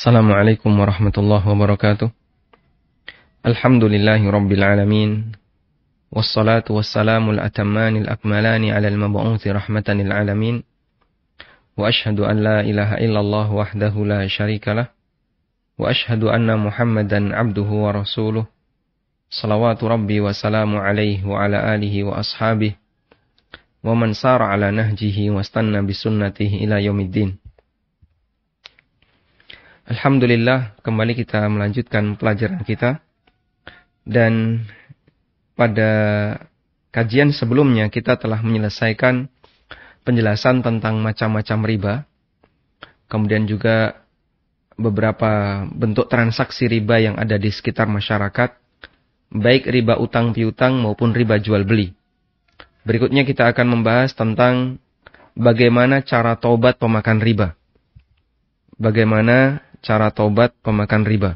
السلام عليكم ورحمة الله وبركاته الحمد لله رب العالمين والصلاة والسلام الأتمان الأكملان على المبعوث رحمة للعالمين وأشهد أن لا إله إلا الله وحده لا شريك له وأشهد أن محمدا عبده ورسوله صلوات ربي وسلام عليه وعلى آله وأصحابه ومن سار على نهجه واستنى بسنته إلى يوم الدين Alhamdulillah, kembali kita melanjutkan pelajaran kita. Dan pada kajian sebelumnya kita telah menyelesaikan penjelasan tentang macam-macam riba. Kemudian juga beberapa bentuk transaksi riba yang ada di sekitar masyarakat, baik riba utang piutang maupun riba jual beli. Berikutnya kita akan membahas tentang bagaimana cara tobat pemakan riba. Bagaimana cara tobat pemakan riba.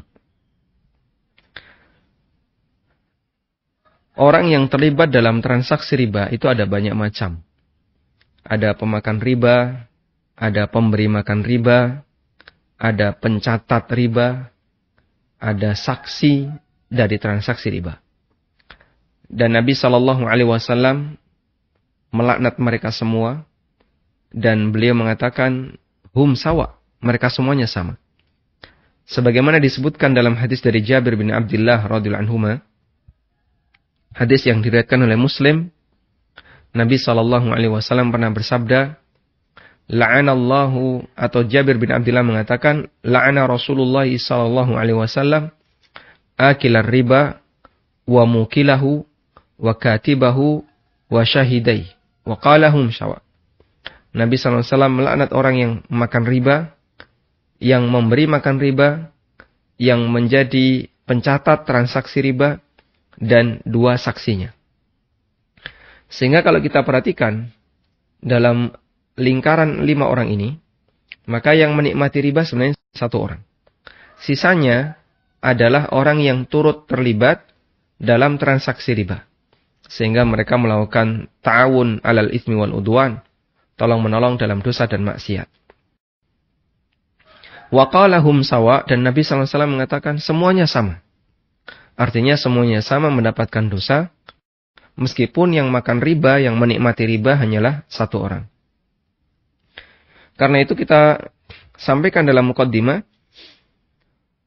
Orang yang terlibat dalam transaksi riba itu ada banyak macam. Ada pemakan riba, ada pemberi makan riba, ada pencatat riba, ada saksi dari transaksi riba. Dan Nabi Shallallahu Alaihi Wasallam melaknat mereka semua dan beliau mengatakan hum sawa, mereka semuanya sama sebagaimana disebutkan dalam hadis dari Jabir bin Abdullah radhiyallahu anhu hadis yang diriwayatkan oleh Muslim Nabi Shallallahu alaihi wasallam pernah bersabda la'anallahu atau Jabir bin Abdullah mengatakan la'ana Rasulullah Shallallahu alaihi wasallam akilar riba wa mukilahu wa katibahu wa syahidai wa qalahum syawa Nabi SAW melaknat orang yang makan riba, yang memberi makan riba, yang menjadi pencatat transaksi riba, dan dua saksinya. Sehingga kalau kita perhatikan dalam lingkaran lima orang ini, maka yang menikmati riba sebenarnya satu orang. Sisanya adalah orang yang turut terlibat dalam transaksi riba. Sehingga mereka melakukan ta'awun alal ismi wal udwan, tolong menolong dalam dosa dan maksiat. Waqalahum sawa dan Nabi SAW mengatakan semuanya sama. Artinya semuanya sama mendapatkan dosa, meskipun yang makan riba, yang menikmati riba hanyalah satu orang. Karena itu kita sampaikan dalam mukaddimah,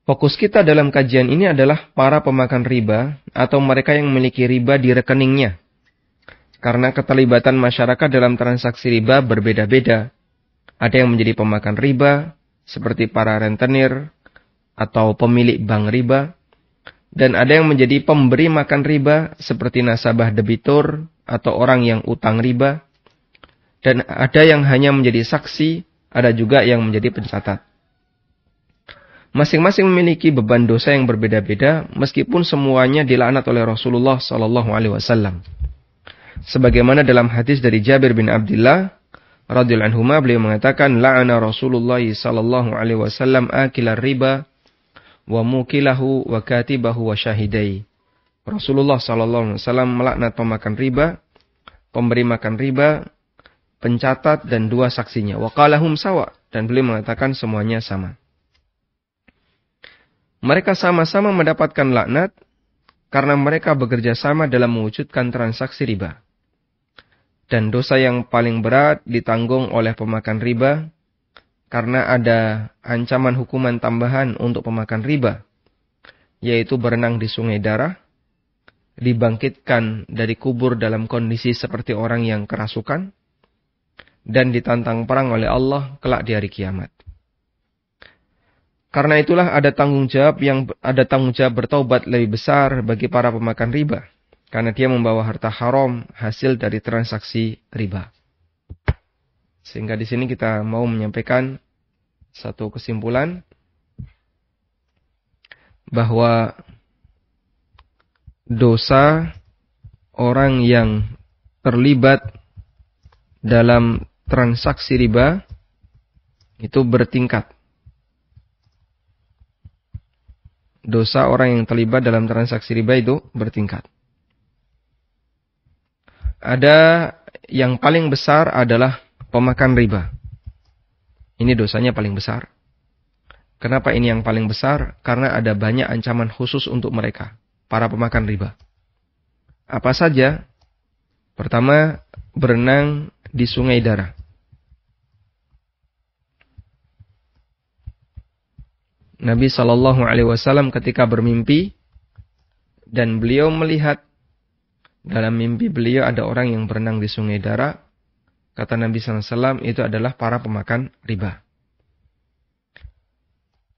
fokus kita dalam kajian ini adalah para pemakan riba atau mereka yang memiliki riba di rekeningnya. Karena keterlibatan masyarakat dalam transaksi riba berbeda-beda. Ada yang menjadi pemakan riba, seperti para rentenir atau pemilik bank riba, dan ada yang menjadi pemberi makan riba seperti nasabah debitur atau orang yang utang riba, dan ada yang hanya menjadi saksi, ada juga yang menjadi pencatat. Masing-masing memiliki beban dosa yang berbeda-beda, meskipun semuanya dilaknat oleh Rasulullah saw Alaihi Wasallam. Sebagaimana dalam hadis dari Jabir bin Abdullah, radhiyallahu anhuma beliau mengatakan la'ana Rasulullah sallallahu alaihi wasallam akila riba wa mukilahu wa katibahu wa syahidai. Rasulullah sallallahu alaihi wasallam melaknat pemakan riba, pemberi makan riba, pencatat dan dua saksinya. Wa qalahum sawa dan beliau mengatakan semuanya sama. Mereka sama-sama mendapatkan laknat karena mereka bekerja sama dalam mewujudkan transaksi riba. Dan dosa yang paling berat ditanggung oleh pemakan riba karena ada ancaman hukuman tambahan untuk pemakan riba, yaitu berenang di sungai darah, dibangkitkan dari kubur dalam kondisi seperti orang yang kerasukan, dan ditantang perang oleh Allah kelak di hari kiamat. Karena itulah ada tanggung jawab yang ada tanggung jawab bertaubat lebih besar bagi para pemakan riba karena dia membawa harta haram hasil dari transaksi riba. Sehingga di sini kita mau menyampaikan satu kesimpulan bahwa dosa orang yang terlibat dalam transaksi riba itu bertingkat. Dosa orang yang terlibat dalam transaksi riba itu bertingkat ada yang paling besar adalah pemakan riba. Ini dosanya paling besar. Kenapa ini yang paling besar? Karena ada banyak ancaman khusus untuk mereka, para pemakan riba. Apa saja? Pertama, berenang di sungai darah. Nabi Shallallahu Alaihi Wasallam ketika bermimpi dan beliau melihat dalam mimpi beliau ada orang yang berenang di sungai darah. Kata Nabi SAW, itu adalah para pemakan riba.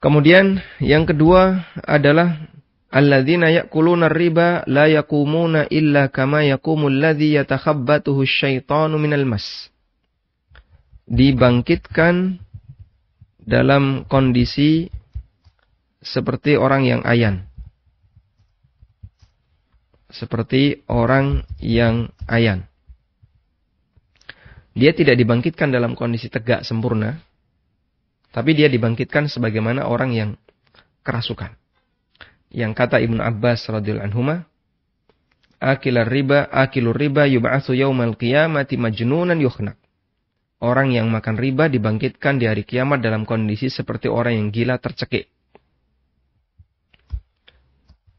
Kemudian yang kedua adalah alladzina ya'kuluna riba la yakumuna illa kama yakumul ladzi yatakhabbatuhu syaitanu minal mas. Dibangkitkan dalam kondisi seperti orang yang ayan seperti orang yang ayan. Dia tidak dibangkitkan dalam kondisi tegak sempurna, tapi dia dibangkitkan sebagaimana orang yang kerasukan. Yang kata Ibnu Abbas radhiyallahu anhu, "Akilar riba, akilur riba yub'atsu yaumal qiyamati majnunan yukhna." Orang yang makan riba dibangkitkan di hari kiamat dalam kondisi seperti orang yang gila tercekik.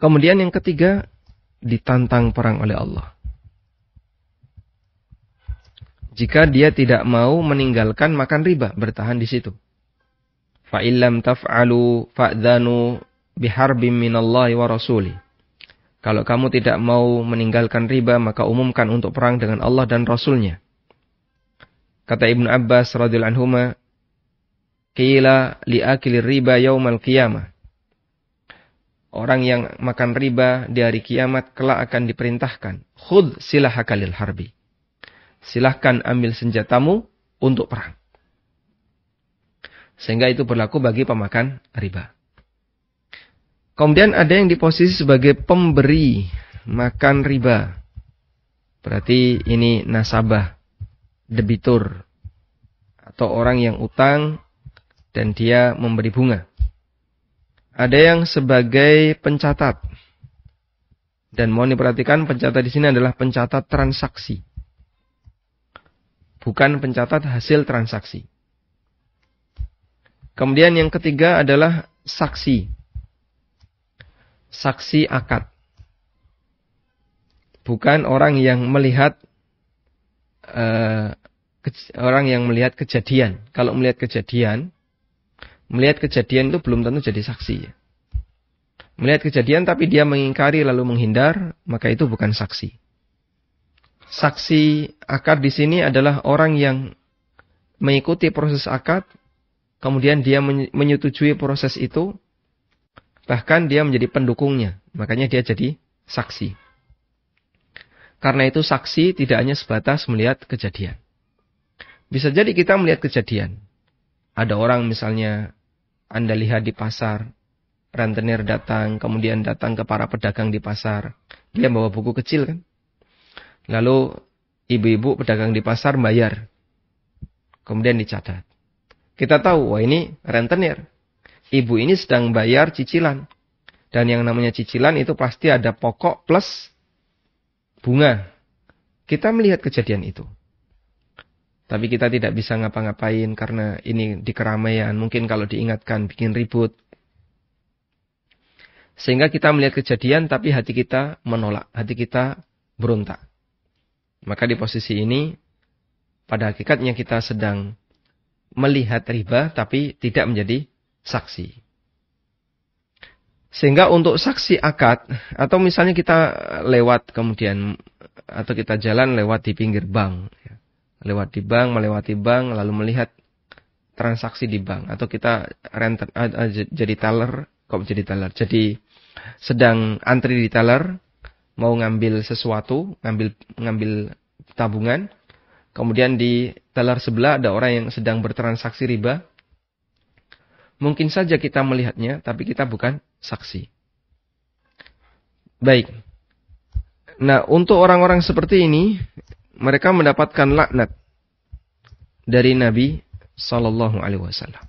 Kemudian yang ketiga, ditantang perang oleh Allah. Jika dia tidak mau meninggalkan makan riba, bertahan di situ. Fa illam taf'alu fa'dhanu biharbim minallahi wa rasuli. Kalau kamu tidak mau meninggalkan riba, maka umumkan untuk perang dengan Allah dan Rasulnya. Kata Ibnu Abbas radhiyallahu anhu, "Qila li'akili riba yaumal qiyamah." Orang yang makan riba di hari kiamat kelak akan diperintahkan. Khud silahakalil harbi. Silahkan ambil senjatamu untuk perang. Sehingga itu berlaku bagi pemakan riba. Kemudian ada yang diposisi sebagai pemberi makan riba. Berarti ini nasabah, debitur, atau orang yang utang dan dia memberi bunga ada yang sebagai pencatat. Dan mohon diperhatikan pencatat di sini adalah pencatat transaksi. Bukan pencatat hasil transaksi. Kemudian yang ketiga adalah saksi. Saksi akad. Bukan orang yang melihat eh, orang yang melihat kejadian. Kalau melihat kejadian, melihat kejadian itu belum tentu jadi saksi ya. Melihat kejadian tapi dia mengingkari lalu menghindar, maka itu bukan saksi. Saksi akad di sini adalah orang yang mengikuti proses akad, kemudian dia menyetujui proses itu, bahkan dia menjadi pendukungnya, makanya dia jadi saksi. Karena itu saksi tidak hanya sebatas melihat kejadian. Bisa jadi kita melihat kejadian. Ada orang misalnya anda lihat di pasar, rentenir datang, kemudian datang ke para pedagang di pasar. Dia bawa buku kecil kan? Lalu ibu-ibu pedagang di pasar bayar. Kemudian dicatat. Kita tahu, wah ini rentenir. Ibu ini sedang bayar cicilan. Dan yang namanya cicilan itu pasti ada pokok plus bunga. Kita melihat kejadian itu. Tapi kita tidak bisa ngapa-ngapain karena ini di keramaian. Mungkin kalau diingatkan bikin ribut. Sehingga kita melihat kejadian tapi hati kita menolak. Hati kita berontak. Maka di posisi ini pada hakikatnya kita sedang melihat riba tapi tidak menjadi saksi. Sehingga untuk saksi akad atau misalnya kita lewat kemudian atau kita jalan lewat di pinggir bank. Ya lewat di bank, melewati bank, lalu melihat transaksi di bank atau kita rent uh, ah, ah, jadi teller, kok jadi teller, jadi sedang antri di teller, mau ngambil sesuatu, ngambil ngambil tabungan, kemudian di teller sebelah ada orang yang sedang bertransaksi riba, mungkin saja kita melihatnya, tapi kita bukan saksi. Baik. Nah, untuk orang-orang seperti ini, mereka mendapatkan laknat dari Nabi Sallallahu Alaihi Wasallam.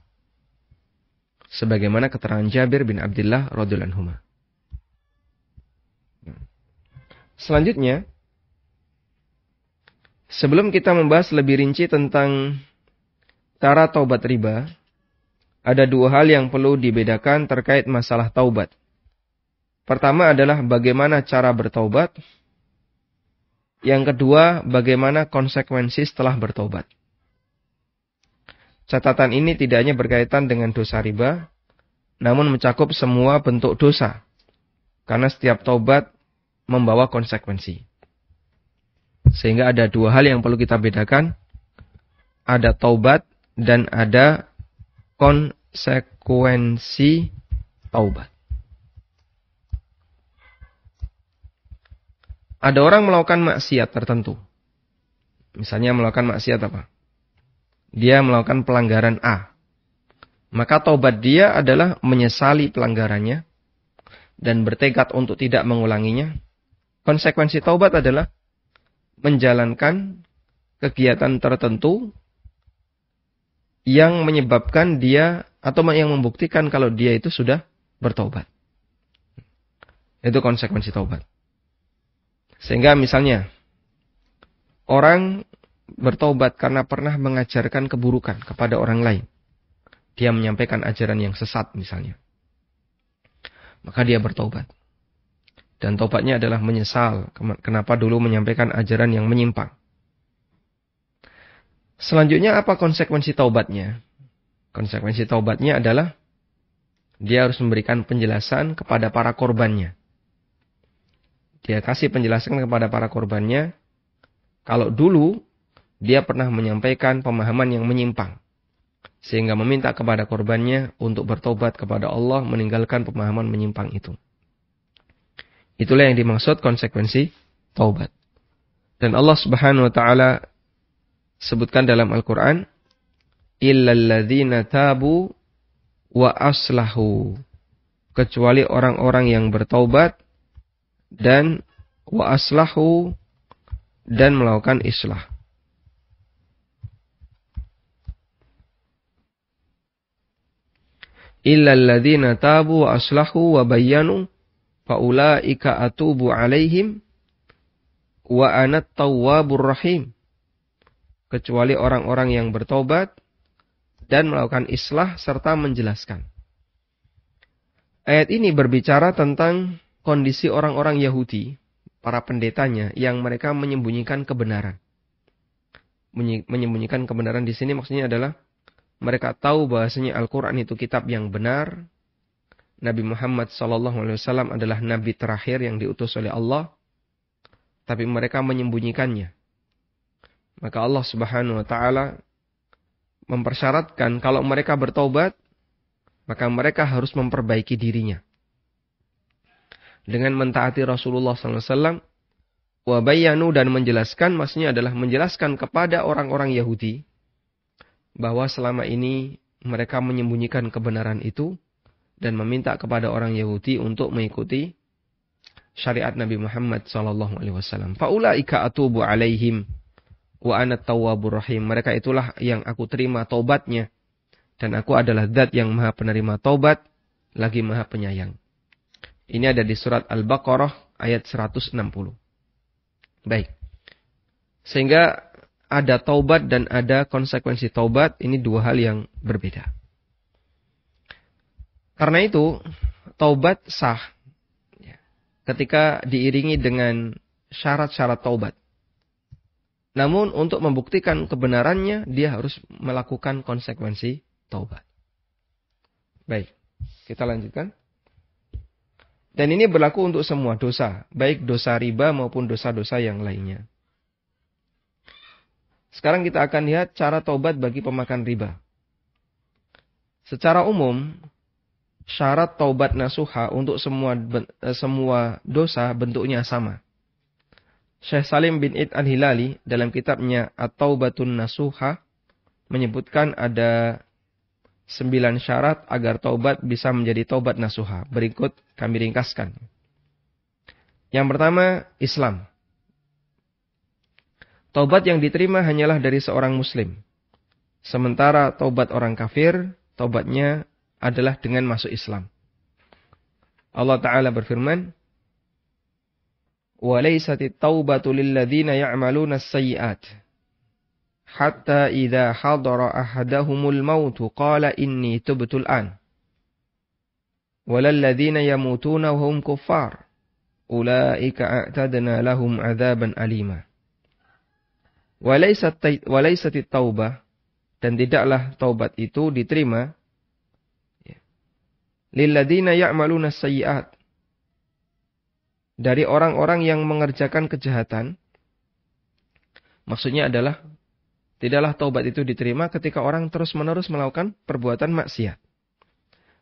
Sebagaimana keterangan Jabir bin Abdullah radhiallahu anhu. Selanjutnya, sebelum kita membahas lebih rinci tentang cara taubat riba, ada dua hal yang perlu dibedakan terkait masalah taubat. Pertama adalah bagaimana cara bertaubat, yang kedua, bagaimana konsekuensi setelah bertobat. Catatan ini tidak hanya berkaitan dengan dosa riba, namun mencakup semua bentuk dosa. Karena setiap tobat membawa konsekuensi. Sehingga ada dua hal yang perlu kita bedakan. Ada taubat dan ada konsekuensi taubat. Ada orang melakukan maksiat tertentu. Misalnya melakukan maksiat apa? Dia melakukan pelanggaran A. Maka taubat dia adalah menyesali pelanggarannya dan bertekad untuk tidak mengulanginya. Konsekuensi taubat adalah menjalankan kegiatan tertentu yang menyebabkan dia atau yang membuktikan kalau dia itu sudah bertobat. Itu konsekuensi taubat. Sehingga misalnya orang bertobat karena pernah mengajarkan keburukan kepada orang lain. Dia menyampaikan ajaran yang sesat misalnya. Maka dia bertobat. Dan tobatnya adalah menyesal kenapa dulu menyampaikan ajaran yang menyimpang. Selanjutnya apa konsekuensi taubatnya? Konsekuensi taubatnya adalah dia harus memberikan penjelasan kepada para korbannya dia kasih penjelasan kepada para korbannya, kalau dulu dia pernah menyampaikan pemahaman yang menyimpang, sehingga meminta kepada korbannya untuk bertobat kepada Allah meninggalkan pemahaman menyimpang itu. Itulah yang dimaksud konsekuensi taubat. Dan Allah Subhanahu wa taala sebutkan dalam Al-Qur'an, "Illalladzina tabu wa aslahu." Kecuali orang-orang yang bertaubat dan wa aslahu dan melakukan islah. Illa alladzina tabu wa aslahu wa bayyanu faulaika atubu alaihim wa anat tawwabur rahim. Kecuali orang-orang yang bertobat dan melakukan islah serta menjelaskan. Ayat ini berbicara tentang kondisi orang-orang Yahudi, para pendetanya yang mereka menyembunyikan kebenaran. Menyembunyikan kebenaran di sini maksudnya adalah mereka tahu bahasanya Al-Quran itu kitab yang benar. Nabi Muhammad SAW adalah nabi terakhir yang diutus oleh Allah. Tapi mereka menyembunyikannya. Maka Allah Subhanahu wa Ta'ala mempersyaratkan kalau mereka bertobat, maka mereka harus memperbaiki dirinya dengan mentaati Rasulullah SAW. Wabayanu dan menjelaskan, maksudnya adalah menjelaskan kepada orang-orang Yahudi bahwa selama ini mereka menyembunyikan kebenaran itu dan meminta kepada orang Yahudi untuk mengikuti syariat Nabi Muhammad sallallahu alaihi wasallam. Faulaika atubu alaihim wa ana tawwabur Mereka itulah yang aku terima taubatnya dan aku adalah zat yang maha penerima taubat lagi maha penyayang. Ini ada di surat Al-Baqarah ayat 160. Baik. Sehingga ada taubat dan ada konsekuensi taubat, ini dua hal yang berbeda. Karena itu, taubat sah ya, ketika diiringi dengan syarat-syarat taubat. Namun untuk membuktikan kebenarannya, dia harus melakukan konsekuensi taubat. Baik, kita lanjutkan. Dan ini berlaku untuk semua dosa, baik dosa riba maupun dosa-dosa yang lainnya. Sekarang kita akan lihat cara taubat bagi pemakan riba. Secara umum, syarat taubat nasuha untuk semua eh, semua dosa bentuknya sama. Syekh Salim bin Id al-Hilali dalam kitabnya At-Taubatun Nasuha menyebutkan ada sembilan syarat agar taubat bisa menjadi taubat nasuha. Berikut kami ringkaskan. Yang pertama, Islam. Taubat yang diterima hanyalah dari seorang muslim. Sementara taubat orang kafir, taubatnya adalah dengan masuk Islam. Allah Ta'ala berfirman, وَلَيْسَتِ التَّوْبَةُ لِلَّذِينَ يَعْمَلُونَ السَّيِّئَاتِ hatta idza hadara ahadahumul mautu qala inni tubtul an walalladhina yamutuna wa hum kuffar ulaika a'tadna lahum adzaban alima walaysat walaysat taubah dan tidaklah taubat itu diterima lilladhina ya'maluna sayiat dari orang-orang yang mengerjakan kejahatan maksudnya adalah Tidaklah taubat itu diterima ketika orang terus-menerus melakukan perbuatan maksiat.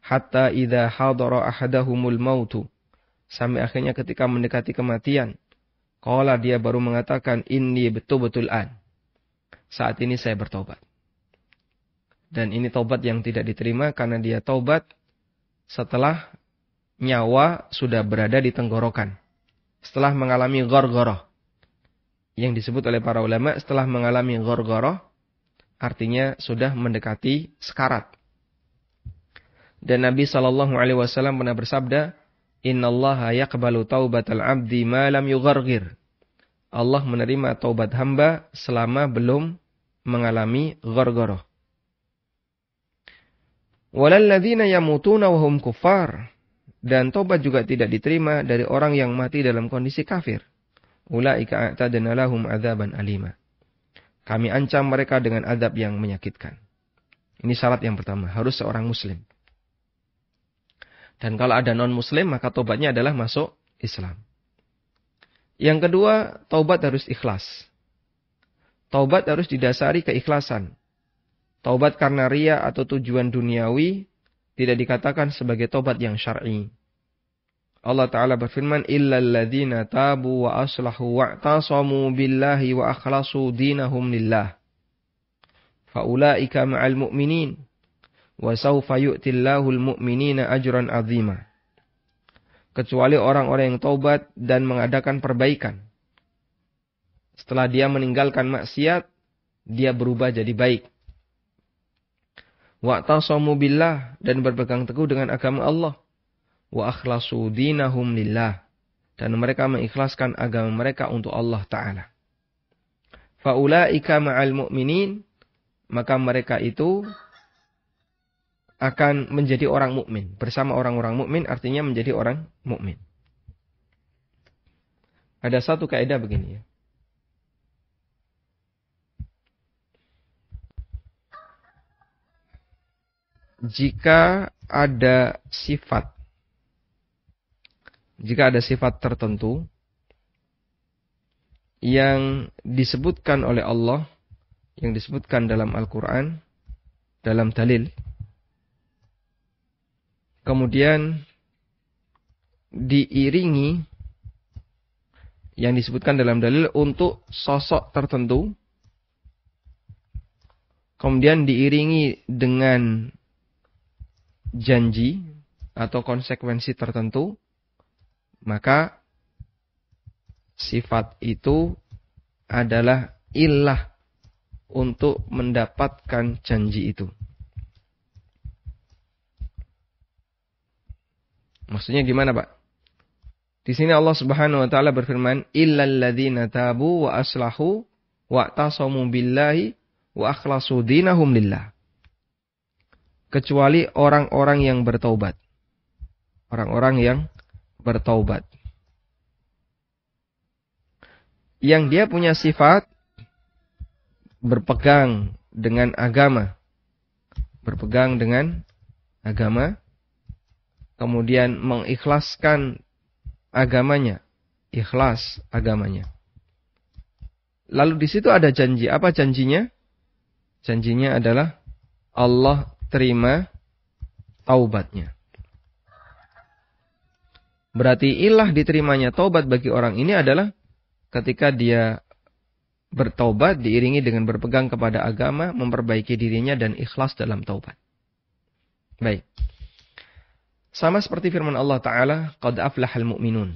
Hatta idha hadara ahadahumul mautu. Sampai akhirnya ketika mendekati kematian. Kala dia baru mengatakan, ini betul-betul an. Saat ini saya bertobat. Dan ini taubat yang tidak diterima karena dia taubat setelah nyawa sudah berada di tenggorokan. Setelah mengalami gor-goroh yang disebut oleh para ulama setelah mengalami gorgoroh, artinya sudah mendekati sekarat. Dan Nabi Shallallahu Alaihi Wasallam pernah bersabda, Inna Allah yaqbalu taubat al abdi malam yugargir. Allah menerima taubat hamba selama belum mengalami gorgoroh. Walalladina yamutuna wahum kufar. Dan taubat juga tidak diterima dari orang yang mati dalam kondisi kafir. Ulaika a'tadna lahum adzaban alima. Kami ancam mereka dengan azab yang menyakitkan. Ini syarat yang pertama, harus seorang muslim. Dan kalau ada non-muslim, maka tobatnya adalah masuk Islam. Yang kedua, taubat harus ikhlas. Taubat harus didasari keikhlasan. Taubat karena ria atau tujuan duniawi tidak dikatakan sebagai taubat yang syar'i. Allah Ta'ala berfirman, إِلَّا tabu wa aslahu wa'tasamu billahi wa akhlasu dinahum lillah. Faula'ika ma'al mu'minin. يُؤْتِ اللَّهُ yu'tillahul mu'minina ajran azimah. Kecuali orang-orang yang taubat dan mengadakan perbaikan. Setelah dia meninggalkan maksiat, dia berubah jadi baik. Wa'tasamu billah dan berpegang teguh dengan agama Allah wa akhlasu dinahum lillah dan mereka mengikhlaskan agama mereka untuk Allah taala. Faulaika ma'al mu'minin maka mereka itu akan menjadi orang mukmin bersama orang-orang mukmin artinya menjadi orang mukmin. Ada satu kaidah begini ya. Jika ada sifat jika ada sifat tertentu yang disebutkan oleh Allah, yang disebutkan dalam Al-Quran, dalam dalil, kemudian diiringi yang disebutkan dalam dalil untuk sosok tertentu, kemudian diiringi dengan janji atau konsekuensi tertentu, maka sifat itu adalah ilah untuk mendapatkan janji itu. Maksudnya gimana, Pak? Di sini Allah Subhanahu wa taala berfirman, "Illal ladzina tabu wa aslahu wa tasamu billahi wa akhlasu Kecuali orang-orang yang bertaubat. Orang-orang yang bertaubat. Yang dia punya sifat berpegang dengan agama. Berpegang dengan agama. Kemudian mengikhlaskan agamanya. Ikhlas agamanya. Lalu di situ ada janji. Apa janjinya? Janjinya adalah Allah terima taubatnya. Berarti ilah diterimanya taubat bagi orang ini adalah ketika dia bertaubat diiringi dengan berpegang kepada agama, memperbaiki dirinya dan ikhlas dalam taubat. Baik. Sama seperti firman Allah Ta'ala, Qad aflahal mu'minun.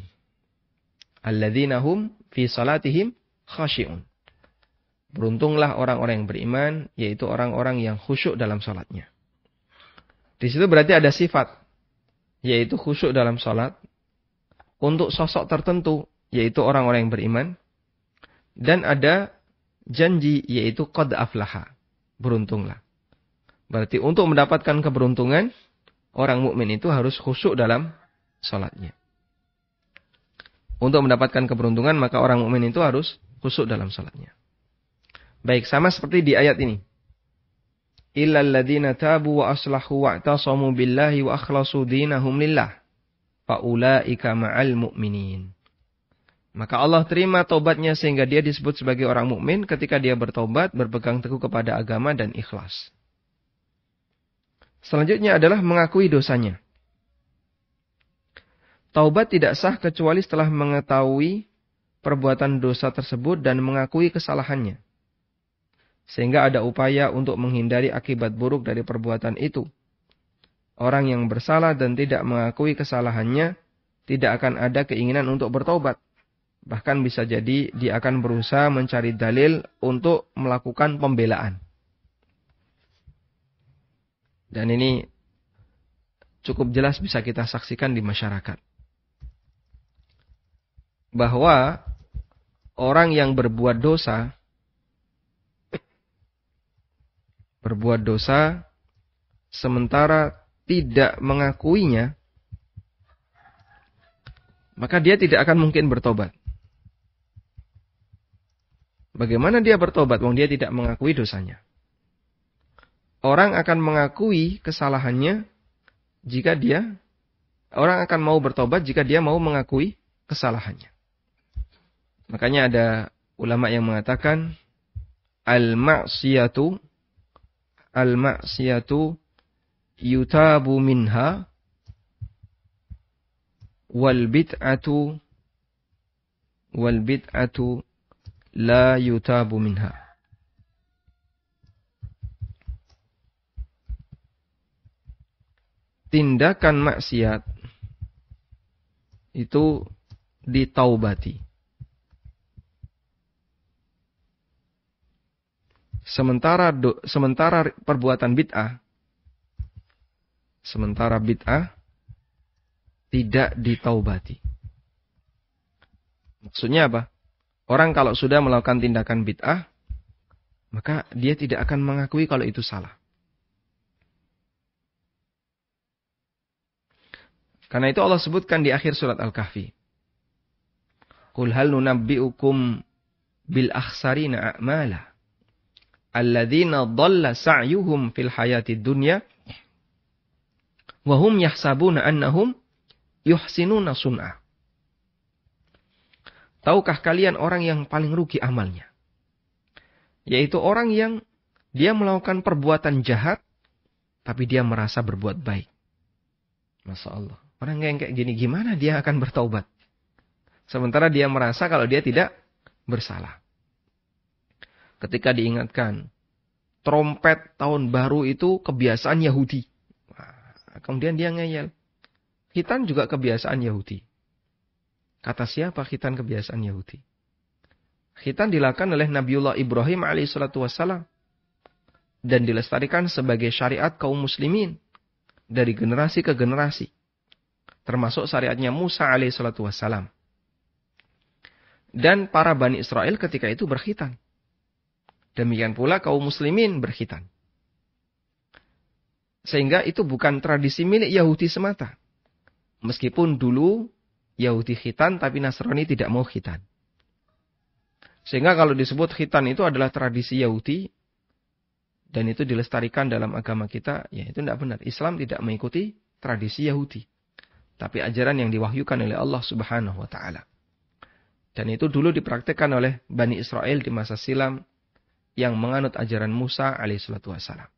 Alladzina hum fi salatihim khashi'un. Beruntunglah orang-orang yang beriman, yaitu orang-orang yang khusyuk dalam salatnya. Di situ berarti ada sifat, yaitu khusyuk dalam salat, untuk sosok tertentu, yaitu orang-orang yang beriman. Dan ada janji, yaitu qad aflaha, beruntunglah. Berarti untuk mendapatkan keberuntungan, orang mukmin itu harus khusyuk dalam sholatnya. Untuk mendapatkan keberuntungan, maka orang mukmin itu harus khusyuk dalam sholatnya. Baik, sama seperti di ayat ini Illa ladzina tabu wa aslahu wa billahi wa akhlasu dinahum lillah faulaika ma'al mu'minin. Maka Allah terima taubatnya sehingga dia disebut sebagai orang mukmin ketika dia bertobat, berpegang teguh kepada agama dan ikhlas. Selanjutnya adalah mengakui dosanya. Taubat tidak sah kecuali setelah mengetahui perbuatan dosa tersebut dan mengakui kesalahannya. Sehingga ada upaya untuk menghindari akibat buruk dari perbuatan itu Orang yang bersalah dan tidak mengakui kesalahannya, tidak akan ada keinginan untuk bertobat. Bahkan bisa jadi dia akan berusaha mencari dalil untuk melakukan pembelaan. Dan ini cukup jelas bisa kita saksikan di masyarakat. Bahwa orang yang berbuat dosa, berbuat dosa sementara tidak mengakuinya, maka dia tidak akan mungkin bertobat. Bagaimana dia bertobat wong dia tidak mengakui dosanya? Orang akan mengakui kesalahannya jika dia orang akan mau bertobat jika dia mau mengakui kesalahannya. Makanya ada ulama yang mengatakan al-ma'siyatu al-ma'siyatu yutabu minha wal bid'atu wal bid'atu la yutabu minha tindakan maksiat itu ditaubati. Sementara do, sementara perbuatan bid'ah Sementara bid'ah tidak ditaubati. Maksudnya apa? Orang kalau sudah melakukan tindakan bid'ah, maka dia tidak akan mengakui kalau itu salah. Karena itu Allah sebutkan di akhir surat Al-Kahfi. Qul hal nunabbi'ukum bil akhsarina a'mala. Alladzina dhalla sa'yuhum fil hayati dunya Wahum yahsabuna annahum yuhsinuna sun'ah. Tahukah kalian orang yang paling rugi amalnya? Yaitu orang yang dia melakukan perbuatan jahat, tapi dia merasa berbuat baik. Masya Allah. Orang yang kayak gini, gimana dia akan bertaubat? Sementara dia merasa kalau dia tidak bersalah. Ketika diingatkan, trompet tahun baru itu kebiasaan Yahudi. Kemudian dia ngeyel. Khitan juga kebiasaan Yahudi. Kata siapa khitan kebiasaan Yahudi? Khitan dilakukan oleh Nabiullah Ibrahim alaihissalatu wassalam. Dan dilestarikan sebagai syariat kaum muslimin. Dari generasi ke generasi. Termasuk syariatnya Musa alaihissalatu wassalam. Dan para Bani Israel ketika itu berkhitan. Demikian pula kaum muslimin berkhitan. Sehingga itu bukan tradisi milik Yahudi semata. Meskipun dulu Yahudi khitan tapi Nasrani tidak mau khitan. Sehingga kalau disebut khitan itu adalah tradisi Yahudi dan itu dilestarikan dalam agama kita, ya itu tidak benar. Islam tidak mengikuti tradisi Yahudi. Tapi ajaran yang diwahyukan oleh Allah subhanahu wa ta'ala. Dan itu dulu dipraktekkan oleh Bani Israel di masa silam yang menganut ajaran Musa alaihissalatu wassalam.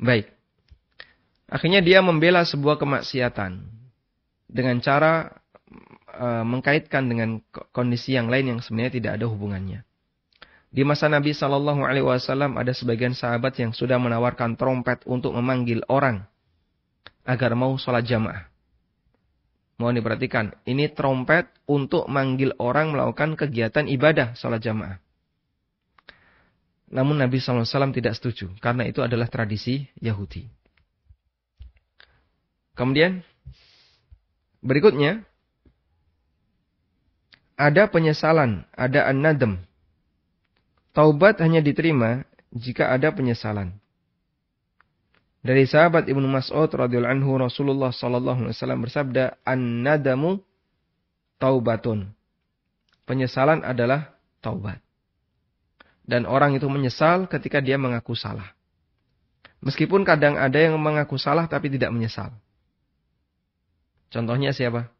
Baik. Akhirnya dia membela sebuah kemaksiatan dengan cara e, mengkaitkan dengan kondisi yang lain yang sebenarnya tidak ada hubungannya. Di masa Nabi Shallallahu Alaihi Wasallam ada sebagian sahabat yang sudah menawarkan trompet untuk memanggil orang agar mau sholat jamaah. Mohon diperhatikan, ini trompet untuk manggil orang melakukan kegiatan ibadah sholat jamaah. Namun Nabi SAW tidak setuju, karena itu adalah tradisi Yahudi. Kemudian, berikutnya, ada penyesalan, ada an Taubat hanya diterima jika ada penyesalan. Dari sahabat Ibnu Mas'ud radhiyallahu anhu Rasulullah sallallahu alaihi wasallam bersabda, "An-nadamu taubatun." Penyesalan adalah taubat dan orang itu menyesal ketika dia mengaku salah. Meskipun kadang ada yang mengaku salah tapi tidak menyesal. Contohnya siapa?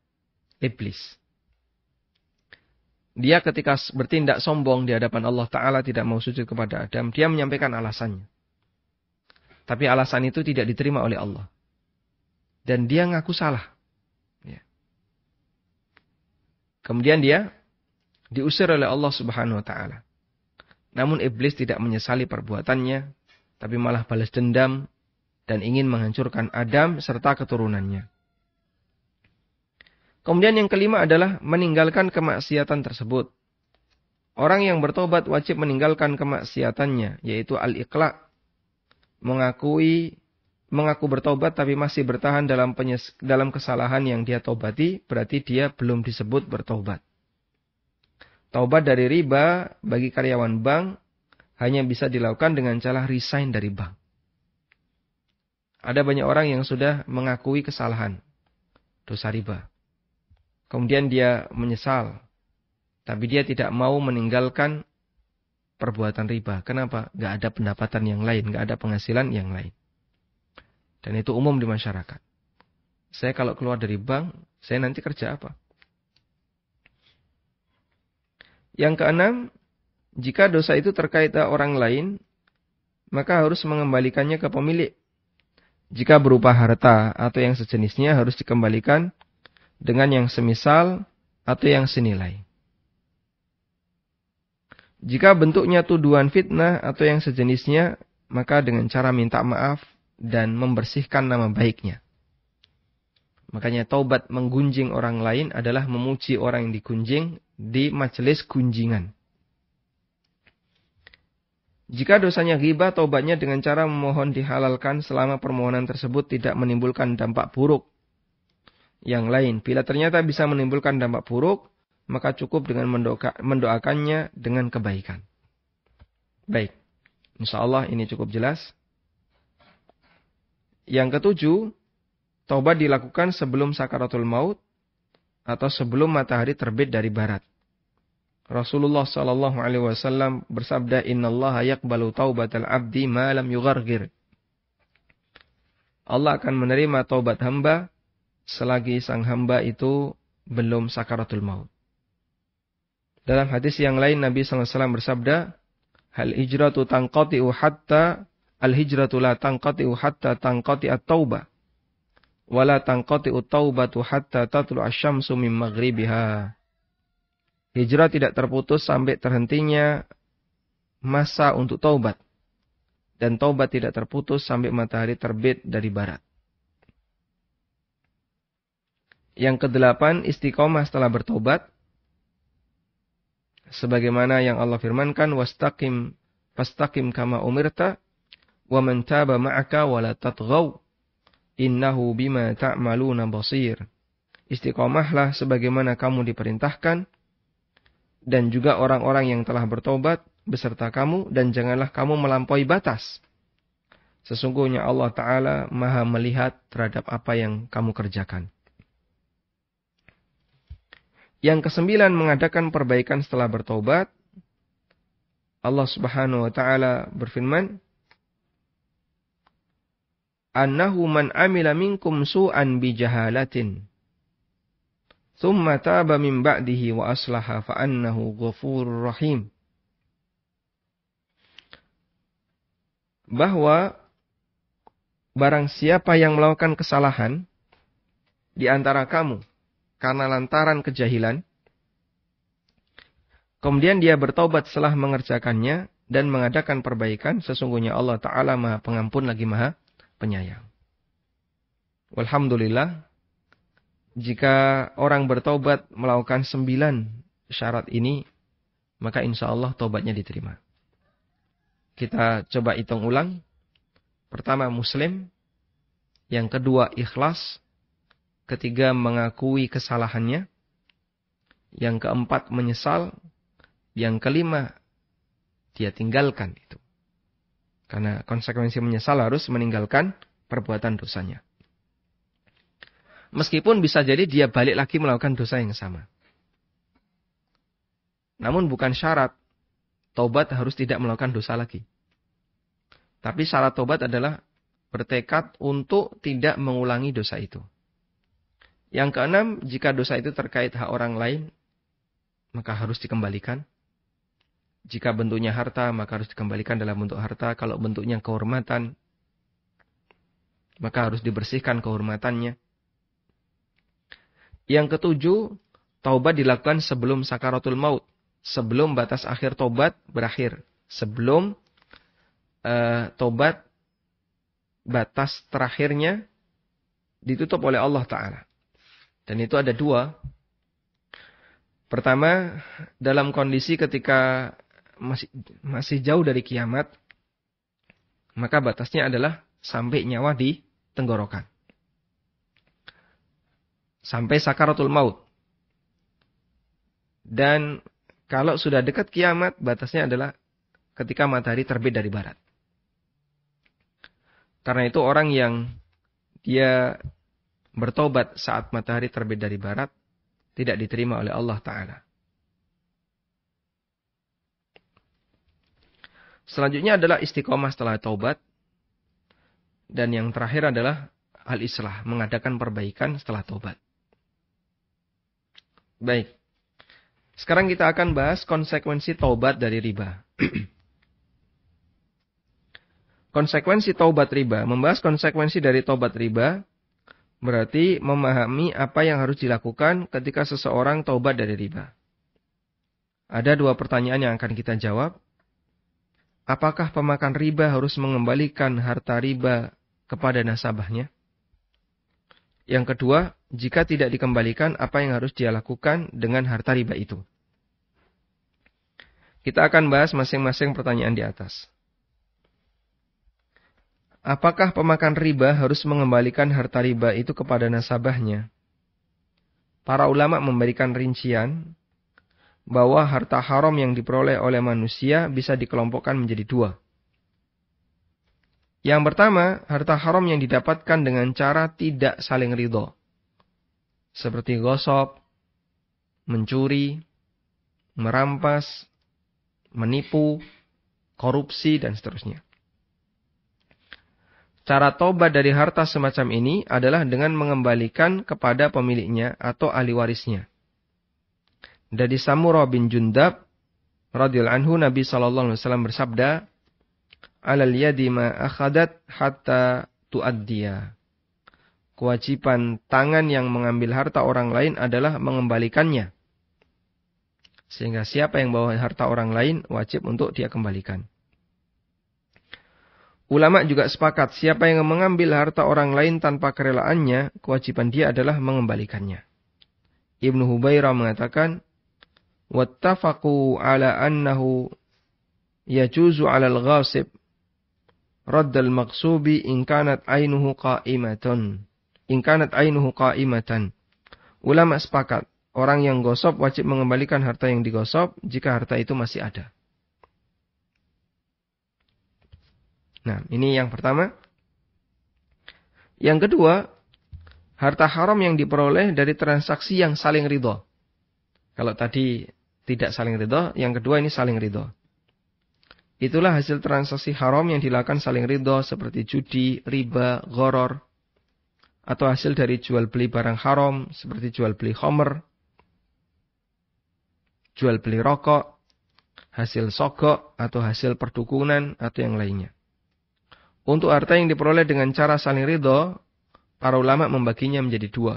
Iblis. Dia ketika bertindak sombong di hadapan Allah Ta'ala tidak mau sujud kepada Adam, dia menyampaikan alasannya. Tapi alasan itu tidak diterima oleh Allah. Dan dia mengaku salah. Ya. Kemudian dia diusir oleh Allah Subhanahu Wa Ta'ala. Namun iblis tidak menyesali perbuatannya, tapi malah balas dendam dan ingin menghancurkan Adam serta keturunannya. Kemudian yang kelima adalah meninggalkan kemaksiatan tersebut. Orang yang bertobat wajib meninggalkan kemaksiatannya, yaitu al-iqla, mengakui mengaku bertobat tapi masih bertahan dalam penyes, dalam kesalahan yang dia tobati, berarti dia belum disebut bertobat. Taubat dari riba bagi karyawan bank hanya bisa dilakukan dengan cara resign dari bank. Ada banyak orang yang sudah mengakui kesalahan dosa riba. Kemudian dia menyesal, tapi dia tidak mau meninggalkan perbuatan riba. Kenapa? Gak ada pendapatan yang lain, gak ada penghasilan yang lain. Dan itu umum di masyarakat. Saya kalau keluar dari bank, saya nanti kerja apa? Yang keenam, jika dosa itu terkait orang lain, maka harus mengembalikannya ke pemilik. Jika berupa harta atau yang sejenisnya harus dikembalikan dengan yang semisal atau yang senilai. Jika bentuknya tuduhan fitnah atau yang sejenisnya, maka dengan cara minta maaf dan membersihkan nama baiknya. Makanya taubat menggunjing orang lain adalah memuji orang yang dikunjing di majelis gunjingan. Jika dosanya ghibah, taubatnya dengan cara memohon dihalalkan selama permohonan tersebut tidak menimbulkan dampak buruk yang lain. Bila ternyata bisa menimbulkan dampak buruk, maka cukup dengan mendoakannya dengan kebaikan. Baik, insya Allah ini cukup jelas. Yang ketujuh, Taubat dilakukan sebelum sakaratul maut atau sebelum matahari terbit dari barat. Rasulullah Shallallahu Alaihi Wasallam bersabda, Inna Allah yakbalu al abdi malam yugargir. Allah akan menerima taubat hamba selagi sang hamba itu belum sakaratul maut. Dalam hadis yang lain Nabi Alaihi Wasallam bersabda, Hal hijratu tangkati hatta, al hijratu la uhatta, hatta at taubah wala tangqati batu hatta tatlu asyamsu min maghribiha. Hijrah tidak terputus sampai terhentinya masa untuk taubat. Dan taubat tidak terputus sampai matahari terbit dari barat. Yang kedelapan, istiqomah setelah bertobat. Sebagaimana yang Allah firmankan, wastaqim fastaqim kama umirta wa mentaba taba ma'aka wala tatgaw innahu bima ta'maluna basir. Istiqomahlah sebagaimana kamu diperintahkan dan juga orang-orang yang telah bertobat beserta kamu dan janganlah kamu melampaui batas. Sesungguhnya Allah Ta'ala maha melihat terhadap apa yang kamu kerjakan. Yang kesembilan mengadakan perbaikan setelah bertobat. Allah Subhanahu wa taala berfirman, annahu man amila minkum su'an bijahalatin thumma taba min ba'dihi wa aslaha fa annahu ghafurur rahim bahwa barang siapa yang melakukan kesalahan di antara kamu karena lantaran kejahilan kemudian dia bertobat setelah mengerjakannya dan mengadakan perbaikan sesungguhnya Allah taala Maha Pengampun lagi Maha penyayang. Walhamdulillah, jika orang bertobat melakukan sembilan syarat ini, maka insya Allah tobatnya diterima. Kita coba hitung ulang. Pertama, Muslim. Yang kedua, ikhlas. Ketiga, mengakui kesalahannya. Yang keempat, menyesal. Yang kelima, dia tinggalkan itu. Karena konsekuensi menyesal harus meninggalkan perbuatan dosanya. Meskipun bisa jadi dia balik lagi melakukan dosa yang sama. Namun bukan syarat tobat harus tidak melakukan dosa lagi. Tapi syarat tobat adalah bertekad untuk tidak mengulangi dosa itu. Yang keenam, jika dosa itu terkait hak orang lain, maka harus dikembalikan. Jika bentuknya harta, maka harus dikembalikan dalam bentuk harta. Kalau bentuknya kehormatan, maka harus dibersihkan kehormatannya. Yang ketujuh, taubat dilakukan sebelum sakaratul maut, sebelum batas akhir taubat berakhir, sebelum uh, taubat batas terakhirnya ditutup oleh Allah Ta'ala. Dan itu ada dua. Pertama, dalam kondisi ketika masih masih jauh dari kiamat, maka batasnya adalah sampai nyawa di tenggorokan. Sampai sakaratul maut. Dan kalau sudah dekat kiamat, batasnya adalah ketika matahari terbit dari barat. Karena itu orang yang dia bertobat saat matahari terbit dari barat, tidak diterima oleh Allah Ta'ala. Selanjutnya adalah istiqomah setelah taubat. Dan yang terakhir adalah al-islah, mengadakan perbaikan setelah taubat. Baik. Sekarang kita akan bahas konsekuensi taubat dari riba. konsekuensi taubat riba. Membahas konsekuensi dari taubat riba berarti memahami apa yang harus dilakukan ketika seseorang taubat dari riba. Ada dua pertanyaan yang akan kita jawab apakah pemakan riba harus mengembalikan harta riba kepada nasabahnya? Yang kedua, jika tidak dikembalikan, apa yang harus dia lakukan dengan harta riba itu? Kita akan bahas masing-masing pertanyaan di atas. Apakah pemakan riba harus mengembalikan harta riba itu kepada nasabahnya? Para ulama memberikan rincian bahwa harta haram yang diperoleh oleh manusia bisa dikelompokkan menjadi dua. Yang pertama, harta haram yang didapatkan dengan cara tidak saling ridho. Seperti gosok, mencuri, merampas, menipu, korupsi, dan seterusnya. Cara tobat dari harta semacam ini adalah dengan mengembalikan kepada pemiliknya atau ahli warisnya dari Samurah bin Jundab radhiyallahu anhu Nabi sallallahu alaihi wasallam bersabda, "Alal yadi ma akhadat hatta tuaddiya." Kewajiban tangan yang mengambil harta orang lain adalah mengembalikannya. Sehingga siapa yang bawa harta orang lain wajib untuk dia kembalikan. Ulama juga sepakat siapa yang mengambil harta orang lain tanpa kerelaannya, kewajiban dia adalah mengembalikannya. Ibnu Hubairah mengatakan, واتفقوا على أنه يجوز على الغاصب رد raddal إن كانت عينه قائمة إن كانت عينه قائمة qa'imatan ulama sepakat orang yang gosop wajib mengembalikan harta yang digosop jika harta itu masih ada nah ini yang pertama yang kedua harta haram yang diperoleh dari transaksi yang saling ridho kalau tadi tidak saling ridho. Yang kedua ini saling ridho. Itulah hasil transaksi haram yang dilakukan saling ridho seperti judi, riba, goror, atau hasil dari jual beli barang haram seperti jual beli homer, jual beli rokok, hasil sogok atau hasil perdukunan atau yang lainnya. Untuk harta yang diperoleh dengan cara saling ridho, para ulama membaginya menjadi dua.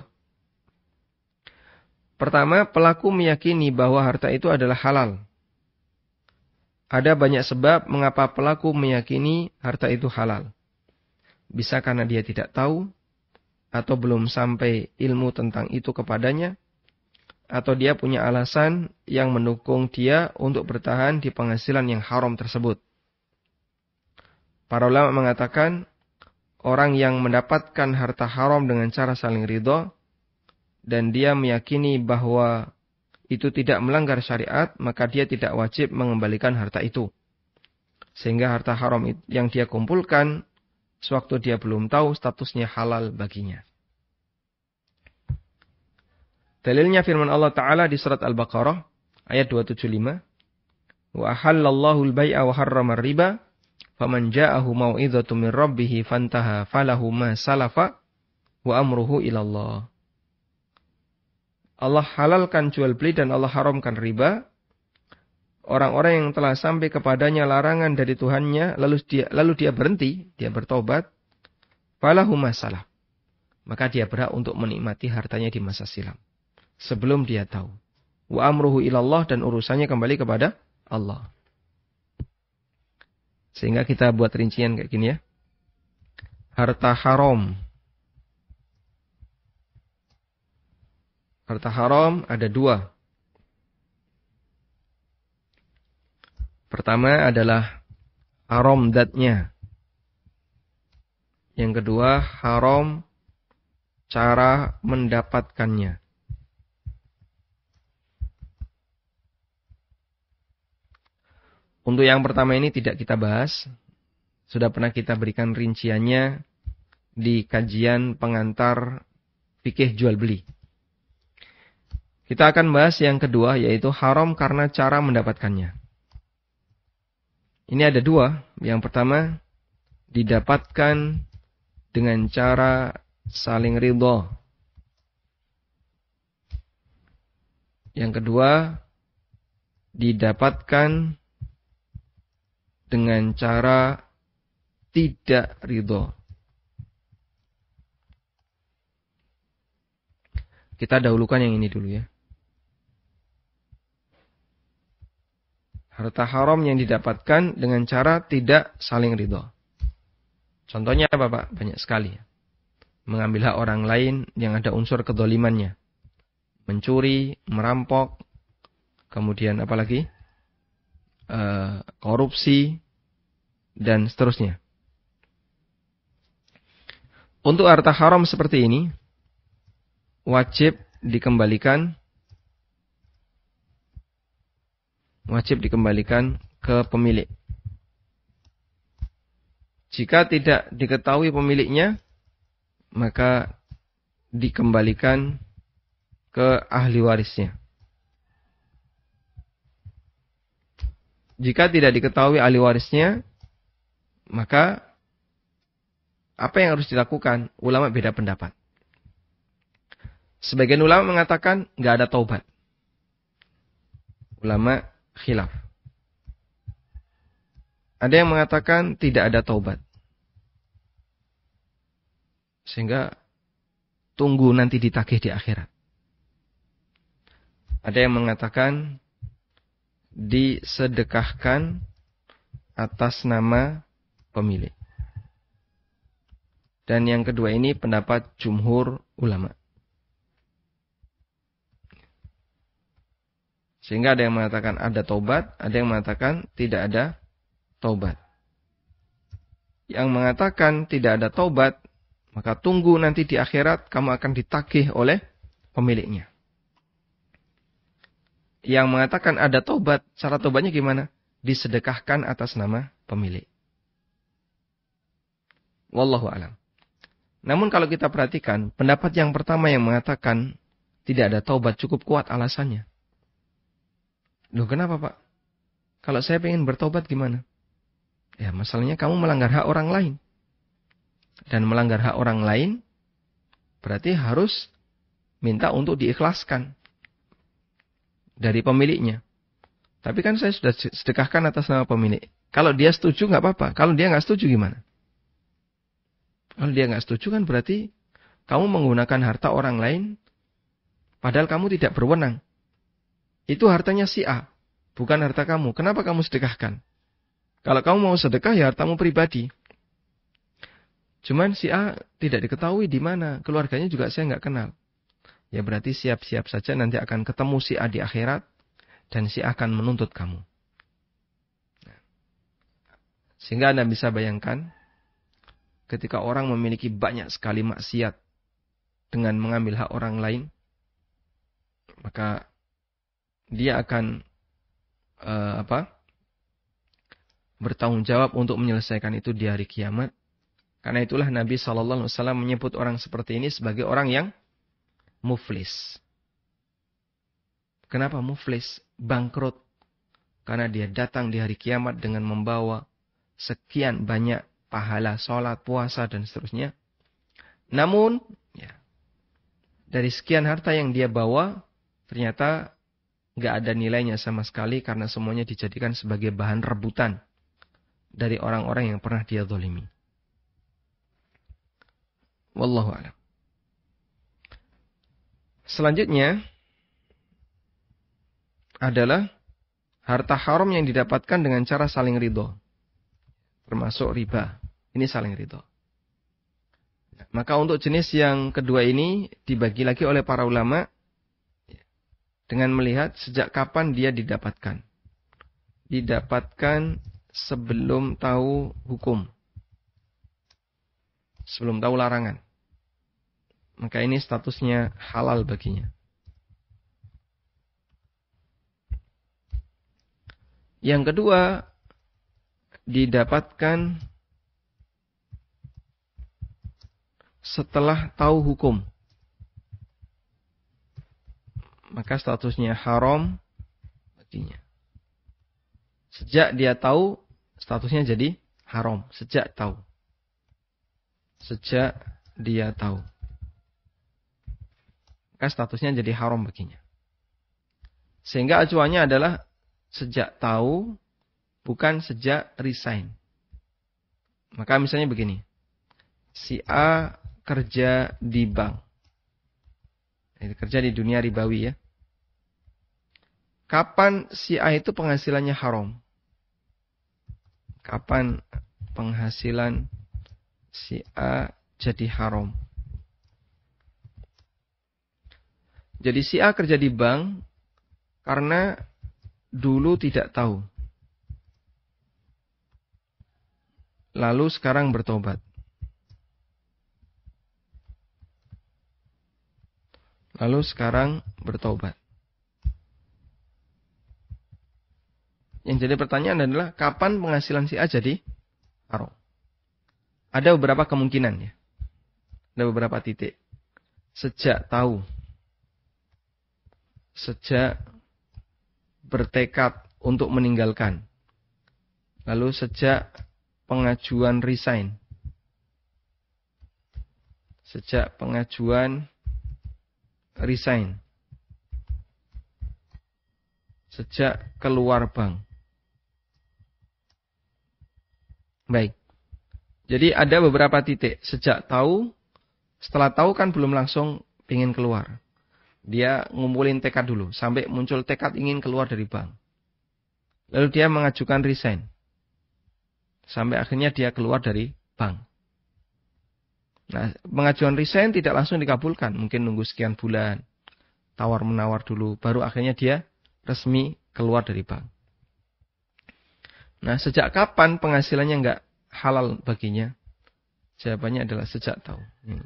Pertama, pelaku meyakini bahwa harta itu adalah halal. Ada banyak sebab mengapa pelaku meyakini harta itu halal. Bisa karena dia tidak tahu, atau belum sampai ilmu tentang itu kepadanya, atau dia punya alasan yang mendukung dia untuk bertahan di penghasilan yang haram tersebut. Para ulama mengatakan, orang yang mendapatkan harta haram dengan cara saling ridho, dan dia meyakini bahwa itu tidak melanggar syariat, maka dia tidak wajib mengembalikan harta itu. Sehingga harta haram yang dia kumpulkan, sewaktu dia belum tahu statusnya halal baginya. Dalilnya firman Allah Ta'ala di surat Al-Baqarah, ayat 275. Wa ahallallahu al-bay'a wa harrama riba, faman ja'ahu mau'idhatu min rabbihi fantaha falahu ma salafa wa amruhu ilallah. Allah halalkan jual beli dan Allah haramkan riba. Orang-orang yang telah sampai kepadanya larangan dari Tuhannya, lalu dia, lalu dia berhenti, dia bertobat. Falahu masalah. Maka dia berhak untuk menikmati hartanya di masa silam. Sebelum dia tahu. Wa amruhu ilallah dan urusannya kembali kepada Allah. Sehingga kita buat rincian kayak gini ya. Harta haram Harta haram ada dua. Pertama adalah haram datnya. Yang kedua haram cara mendapatkannya. Untuk yang pertama ini tidak kita bahas. Sudah pernah kita berikan rinciannya di kajian pengantar fikih jual beli. Kita akan bahas yang kedua yaitu haram karena cara mendapatkannya. Ini ada dua. Yang pertama didapatkan dengan cara saling ridho. Yang kedua didapatkan dengan cara tidak ridho. Kita dahulukan yang ini dulu ya. harta haram yang didapatkan dengan cara tidak saling ridho. Contohnya apa Pak? Banyak sekali. Mengambil hak orang lain yang ada unsur kedolimannya. Mencuri, merampok, kemudian apalagi e, eh, korupsi, dan seterusnya. Untuk harta haram seperti ini, wajib dikembalikan wajib dikembalikan ke pemilik. Jika tidak diketahui pemiliknya, maka dikembalikan ke ahli warisnya. Jika tidak diketahui ahli warisnya, maka apa yang harus dilakukan? Ulama beda pendapat. Sebagian ulama mengatakan nggak ada taubat. Ulama khilaf. Ada yang mengatakan tidak ada taubat. Sehingga tunggu nanti ditagih di akhirat. Ada yang mengatakan disedekahkan atas nama pemilik. Dan yang kedua ini pendapat jumhur ulama. Sehingga ada yang mengatakan ada taubat, ada yang mengatakan tidak ada taubat. Yang mengatakan tidak ada taubat, maka tunggu nanti di akhirat kamu akan ditagih oleh pemiliknya. Yang mengatakan ada taubat, cara taubatnya gimana? Disedekahkan atas nama pemilik. Wallahu alam. Namun kalau kita perhatikan, pendapat yang pertama yang mengatakan tidak ada taubat cukup kuat alasannya. Loh kenapa pak? Kalau saya pengen bertobat gimana? Ya masalahnya kamu melanggar hak orang lain. Dan melanggar hak orang lain berarti harus minta untuk diikhlaskan dari pemiliknya. Tapi kan saya sudah sedekahkan atas nama pemilik. Kalau dia setuju nggak apa-apa. Kalau dia nggak setuju gimana? Kalau dia nggak setuju kan berarti kamu menggunakan harta orang lain, padahal kamu tidak berwenang. Itu hartanya si A, bukan harta kamu. Kenapa kamu sedekahkan? Kalau kamu mau sedekah ya hartamu pribadi. Cuman si A tidak diketahui di mana, keluarganya juga saya nggak kenal. Ya berarti siap-siap saja nanti akan ketemu si A di akhirat dan si A akan menuntut kamu. Sehingga Anda bisa bayangkan ketika orang memiliki banyak sekali maksiat dengan mengambil hak orang lain, maka dia akan uh, apa? bertanggung jawab untuk menyelesaikan itu di hari kiamat. Karena itulah Nabi Shallallahu Alaihi Wasallam menyebut orang seperti ini sebagai orang yang muflis. Kenapa muflis? Bangkrut. Karena dia datang di hari kiamat dengan membawa sekian banyak pahala sholat, puasa, dan seterusnya. Namun, ya, dari sekian harta yang dia bawa, ternyata nggak ada nilainya sama sekali karena semuanya dijadikan sebagai bahan rebutan dari orang-orang yang pernah dia zalimi. Wallahu a'lam. Selanjutnya adalah harta haram yang didapatkan dengan cara saling ridho. Termasuk riba. Ini saling ridho. Maka untuk jenis yang kedua ini dibagi lagi oleh para ulama dengan melihat sejak kapan dia didapatkan. Didapatkan sebelum tahu hukum. Sebelum tahu larangan. Maka ini statusnya halal baginya. Yang kedua, didapatkan setelah tahu hukum maka statusnya haram baginya. Sejak dia tahu, statusnya jadi haram. Sejak tahu. Sejak dia tahu. Maka statusnya jadi haram baginya. Sehingga acuannya adalah sejak tahu, bukan sejak resign. Maka misalnya begini. Si A kerja di bank. Kerja di dunia ribawi ya kapan si A itu penghasilannya haram? Kapan penghasilan si A jadi haram? Jadi si A kerja di bank karena dulu tidak tahu. Lalu sekarang bertobat. Lalu sekarang bertobat. Yang jadi pertanyaan adalah kapan penghasilan si A jadi haram? Ada beberapa kemungkinan ya. Ada beberapa titik. Sejak tahu. Sejak bertekad untuk meninggalkan. Lalu sejak pengajuan resign. Sejak pengajuan resign. Sejak keluar bank Baik. Jadi ada beberapa titik. Sejak tahu, setelah tahu kan belum langsung ingin keluar. Dia ngumpulin tekad dulu. Sampai muncul tekad ingin keluar dari bank. Lalu dia mengajukan resign. Sampai akhirnya dia keluar dari bank. Nah, pengajuan resign tidak langsung dikabulkan. Mungkin nunggu sekian bulan. Tawar-menawar dulu. Baru akhirnya dia resmi keluar dari bank. Nah, sejak kapan penghasilannya nggak halal baginya? Jawabannya adalah sejak tahu. Hmm.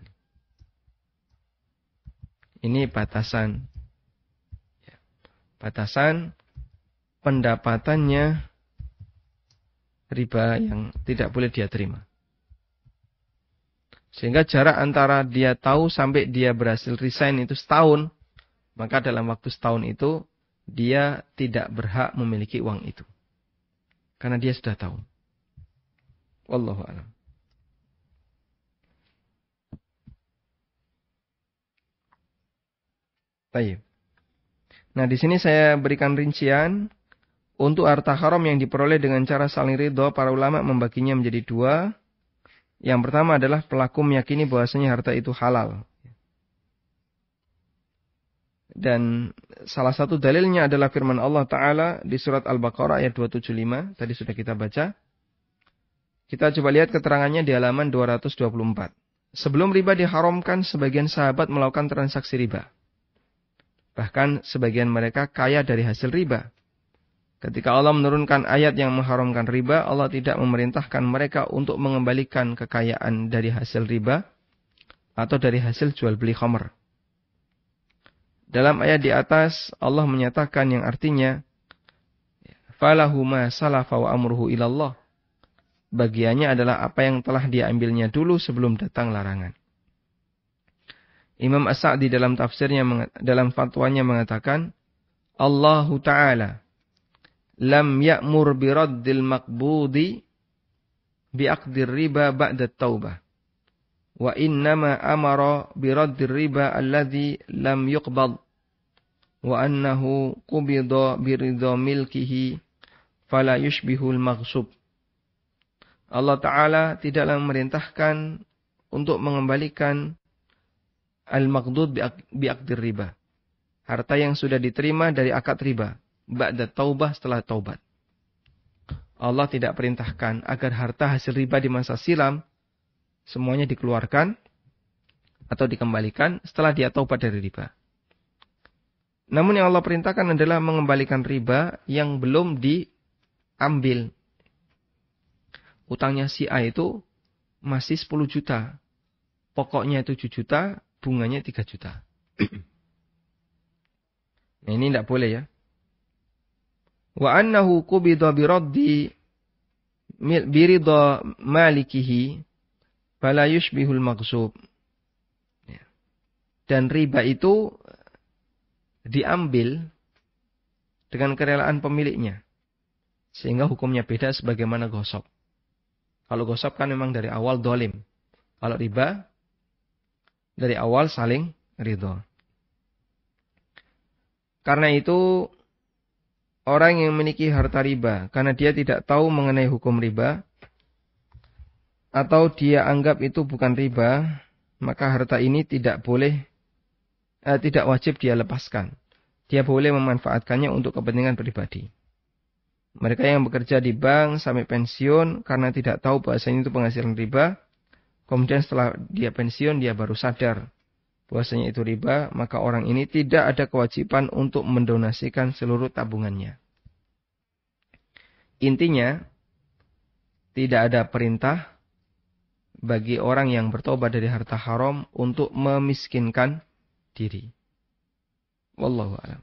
Ini batasan. Ya. Batasan pendapatannya riba yang tidak boleh dia terima. Sehingga jarak antara dia tahu sampai dia berhasil resign itu setahun. Maka dalam waktu setahun itu, dia tidak berhak memiliki uang itu. Karena dia sudah tahu. Wallahu a'lam. Baik. Nah, di sini saya berikan rincian untuk harta haram yang diperoleh dengan cara saling ridho, para ulama membaginya menjadi dua. Yang pertama adalah pelaku meyakini bahwasanya harta itu halal dan salah satu dalilnya adalah firman Allah Ta'ala di surat Al-Baqarah ayat 275, tadi sudah kita baca. Kita coba lihat keterangannya di halaman 224. Sebelum riba diharamkan, sebagian sahabat melakukan transaksi riba. Bahkan sebagian mereka kaya dari hasil riba. Ketika Allah menurunkan ayat yang mengharamkan riba, Allah tidak memerintahkan mereka untuk mengembalikan kekayaan dari hasil riba atau dari hasil jual beli khamr. Dalam ayat di atas Allah menyatakan yang artinya falahuma salafa wa amruhu ilallah. Bagiannya adalah apa yang telah diambilnya dulu sebelum datang larangan. Imam as di dalam tafsirnya dalam fatwanya mengatakan Allahu taala lam ya'mur bi raddil maqbudi bi aqdir riba ba'da taubah wa innama amara bi biraddir riba alladhi lam yuqbad wa annahu qubida bi ridha milkihi fala yushbihul maghsub Allah taala tidaklah memerintahkan untuk mengembalikan al-maqdud biaqdir riba harta yang sudah diterima dari akad riba ba'da taubah setelah taubat Allah tidak perintahkan agar harta hasil riba di masa silam semuanya dikeluarkan atau dikembalikan setelah dia taubat dari riba. Namun yang Allah perintahkan adalah mengembalikan riba yang belum diambil. Utangnya si A itu masih 10 juta. Pokoknya 7 juta, bunganya 3 juta. nah, ini tidak boleh ya. Wa annahu qubida biraddi biridha malikihi Fala bihul maksub. Ya. Dan riba itu diambil dengan kerelaan pemiliknya. Sehingga hukumnya beda sebagaimana gosok. Kalau gosok kan memang dari awal dolim. Kalau riba, dari awal saling ridho. Karena itu, orang yang memiliki harta riba, karena dia tidak tahu mengenai hukum riba, atau dia anggap itu bukan riba, maka harta ini tidak boleh eh, tidak wajib dia lepaskan. Dia boleh memanfaatkannya untuk kepentingan pribadi. Mereka yang bekerja di bank sampai pensiun karena tidak tahu bahasanya itu penghasilan riba, kemudian setelah dia pensiun dia baru sadar bahasanya itu riba, maka orang ini tidak ada kewajiban untuk mendonasikan seluruh tabungannya. Intinya, tidak ada perintah bagi orang yang bertobat dari harta haram untuk memiskinkan diri. Wallahu a'lam.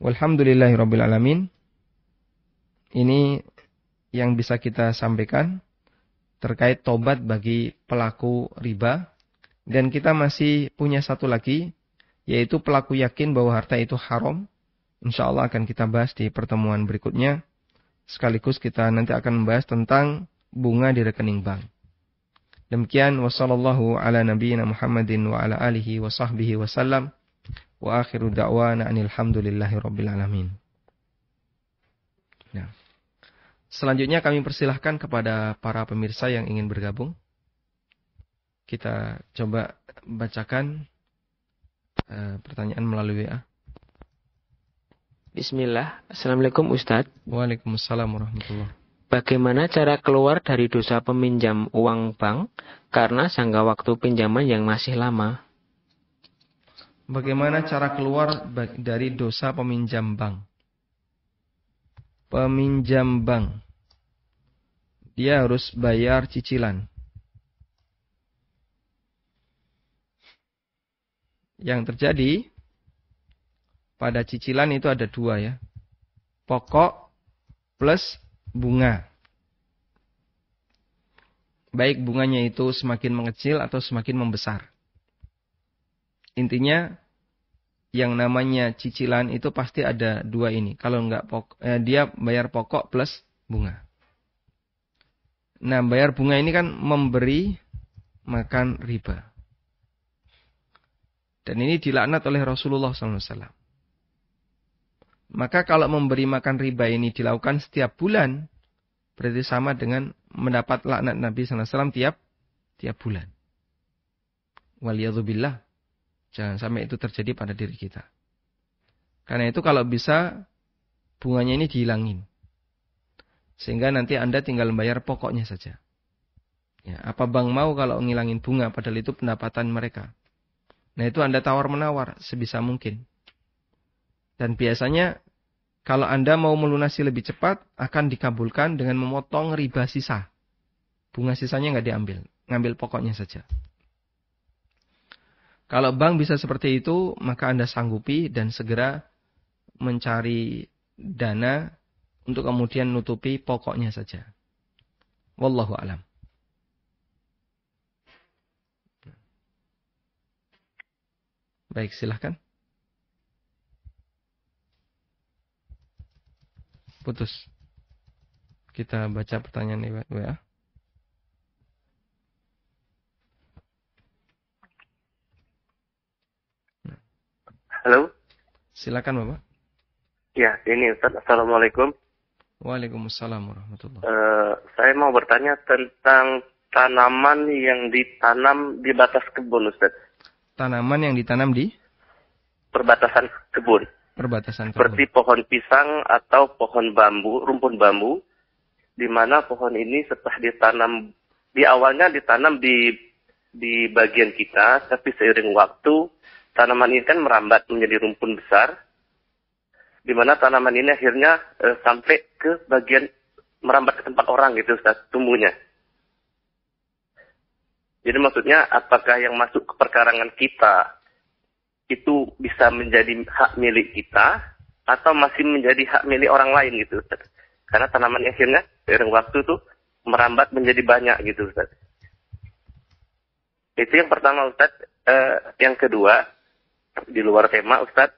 Walhamdulillahirabbil alamin. Ini yang bisa kita sampaikan terkait tobat bagi pelaku riba dan kita masih punya satu lagi yaitu pelaku yakin bahwa harta itu haram. Insyaallah akan kita bahas di pertemuan berikutnya. Sekaligus kita nanti akan membahas tentang bunga di rekening bank. Demikian wasallallahu ala nabiyyina Muhammadin wa ala alihi wa sahbihi wasallam. Wa akhiru da'wana alhamdulillahi rabbil alamin. Nah. Selanjutnya kami persilahkan kepada para pemirsa yang ingin bergabung. Kita coba bacakan uh, pertanyaan melalui WA. Bismillah. Assalamualaikum Ustadz. Waalaikumsalam warahmatullahi Bagaimana cara keluar dari dosa peminjam uang bank karena jangka waktu pinjaman yang masih lama? Bagaimana cara keluar dari dosa peminjam bank? Peminjam bank. Dia harus bayar cicilan. Yang terjadi pada cicilan itu ada dua ya. Pokok plus bunga. Baik bunganya itu semakin mengecil atau semakin membesar. Intinya yang namanya cicilan itu pasti ada dua ini. Kalau nggak eh, dia bayar pokok plus bunga. Nah, bayar bunga ini kan memberi makan riba. Dan ini dilaknat oleh Rasulullah SAW. Maka kalau memberi makan riba ini dilakukan setiap bulan, berarti sama dengan mendapat laknat Nabi SAW tiap tiap bulan. Waliyadubillah. Jangan sampai itu terjadi pada diri kita. Karena itu kalau bisa bunganya ini dihilangin. Sehingga nanti Anda tinggal membayar pokoknya saja. Ya, apa bank mau kalau ngilangin bunga padahal itu pendapatan mereka. Nah itu Anda tawar-menawar sebisa mungkin. Dan biasanya kalau Anda mau melunasi lebih cepat, akan dikabulkan dengan memotong riba sisa. Bunga sisanya nggak diambil, ngambil pokoknya saja. Kalau bank bisa seperti itu, maka Anda sanggupi dan segera mencari dana untuk kemudian nutupi pokoknya saja. Wallahu alam. Baik, silahkan. putus. Kita baca pertanyaan di ya. Halo. Silakan Bapak. Ya, ini Ustaz. Assalamualaikum. Waalaikumsalam warahmatullahi uh, Saya mau bertanya tentang tanaman yang ditanam di batas kebun Ustaz. Tanaman yang ditanam di? Perbatasan kebun perbatasan seperti pohon pisang atau pohon bambu, rumpun bambu, di mana pohon ini setelah ditanam di awalnya ditanam di di bagian kita, tapi seiring waktu tanaman ini kan merambat menjadi rumpun besar, di mana tanaman ini akhirnya e, sampai ke bagian merambat ke tempat orang gitu Ustaz, tumbuhnya. Jadi maksudnya apakah yang masuk ke perkarangan kita itu bisa menjadi hak milik kita atau masih menjadi hak milik orang lain gitu Ustaz. Karena tanaman akhirnya seiring waktu itu merambat menjadi banyak gitu Ustaz. Itu yang pertama Ustaz. Eh, yang kedua, di luar tema Ustaz,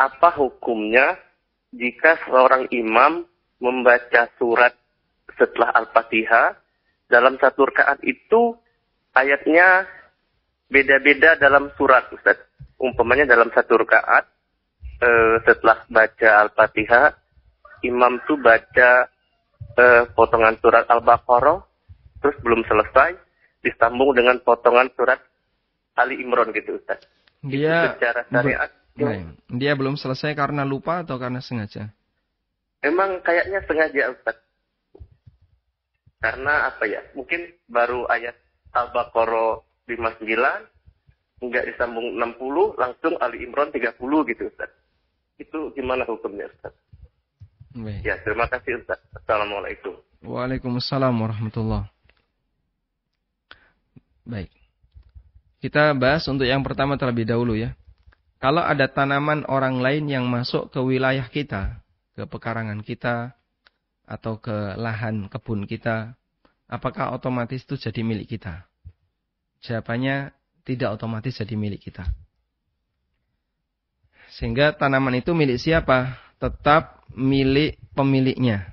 apa hukumnya jika seorang imam membaca surat setelah Al-Fatihah dalam satu rakaat itu ayatnya beda-beda dalam surat Ustaz. Umpamanya dalam satu rakaat e, setelah baca Al-Fatihah, imam tuh baca e, potongan surat Al-Baqarah, terus belum selesai, disambung dengan potongan surat Ali Imron gitu Ustaz. Dia secara syariat dia, ya. dia belum selesai karena lupa atau karena sengaja? Emang kayaknya sengaja Ustaz. Karena apa ya? Mungkin baru ayat Al-Baqarah 59, enggak disambung 60, langsung Ali Imran 30 gitu Ustaz. Itu gimana hukumnya Ustaz? Baik. Ya, terima kasih Ustaz. Assalamualaikum. Waalaikumsalam warahmatullahi Baik. Kita bahas untuk yang pertama terlebih dahulu ya. Kalau ada tanaman orang lain yang masuk ke wilayah kita, ke pekarangan kita, atau ke lahan kebun kita, apakah otomatis itu jadi milik kita? jawabannya tidak otomatis jadi milik kita. Sehingga tanaman itu milik siapa? Tetap milik pemiliknya.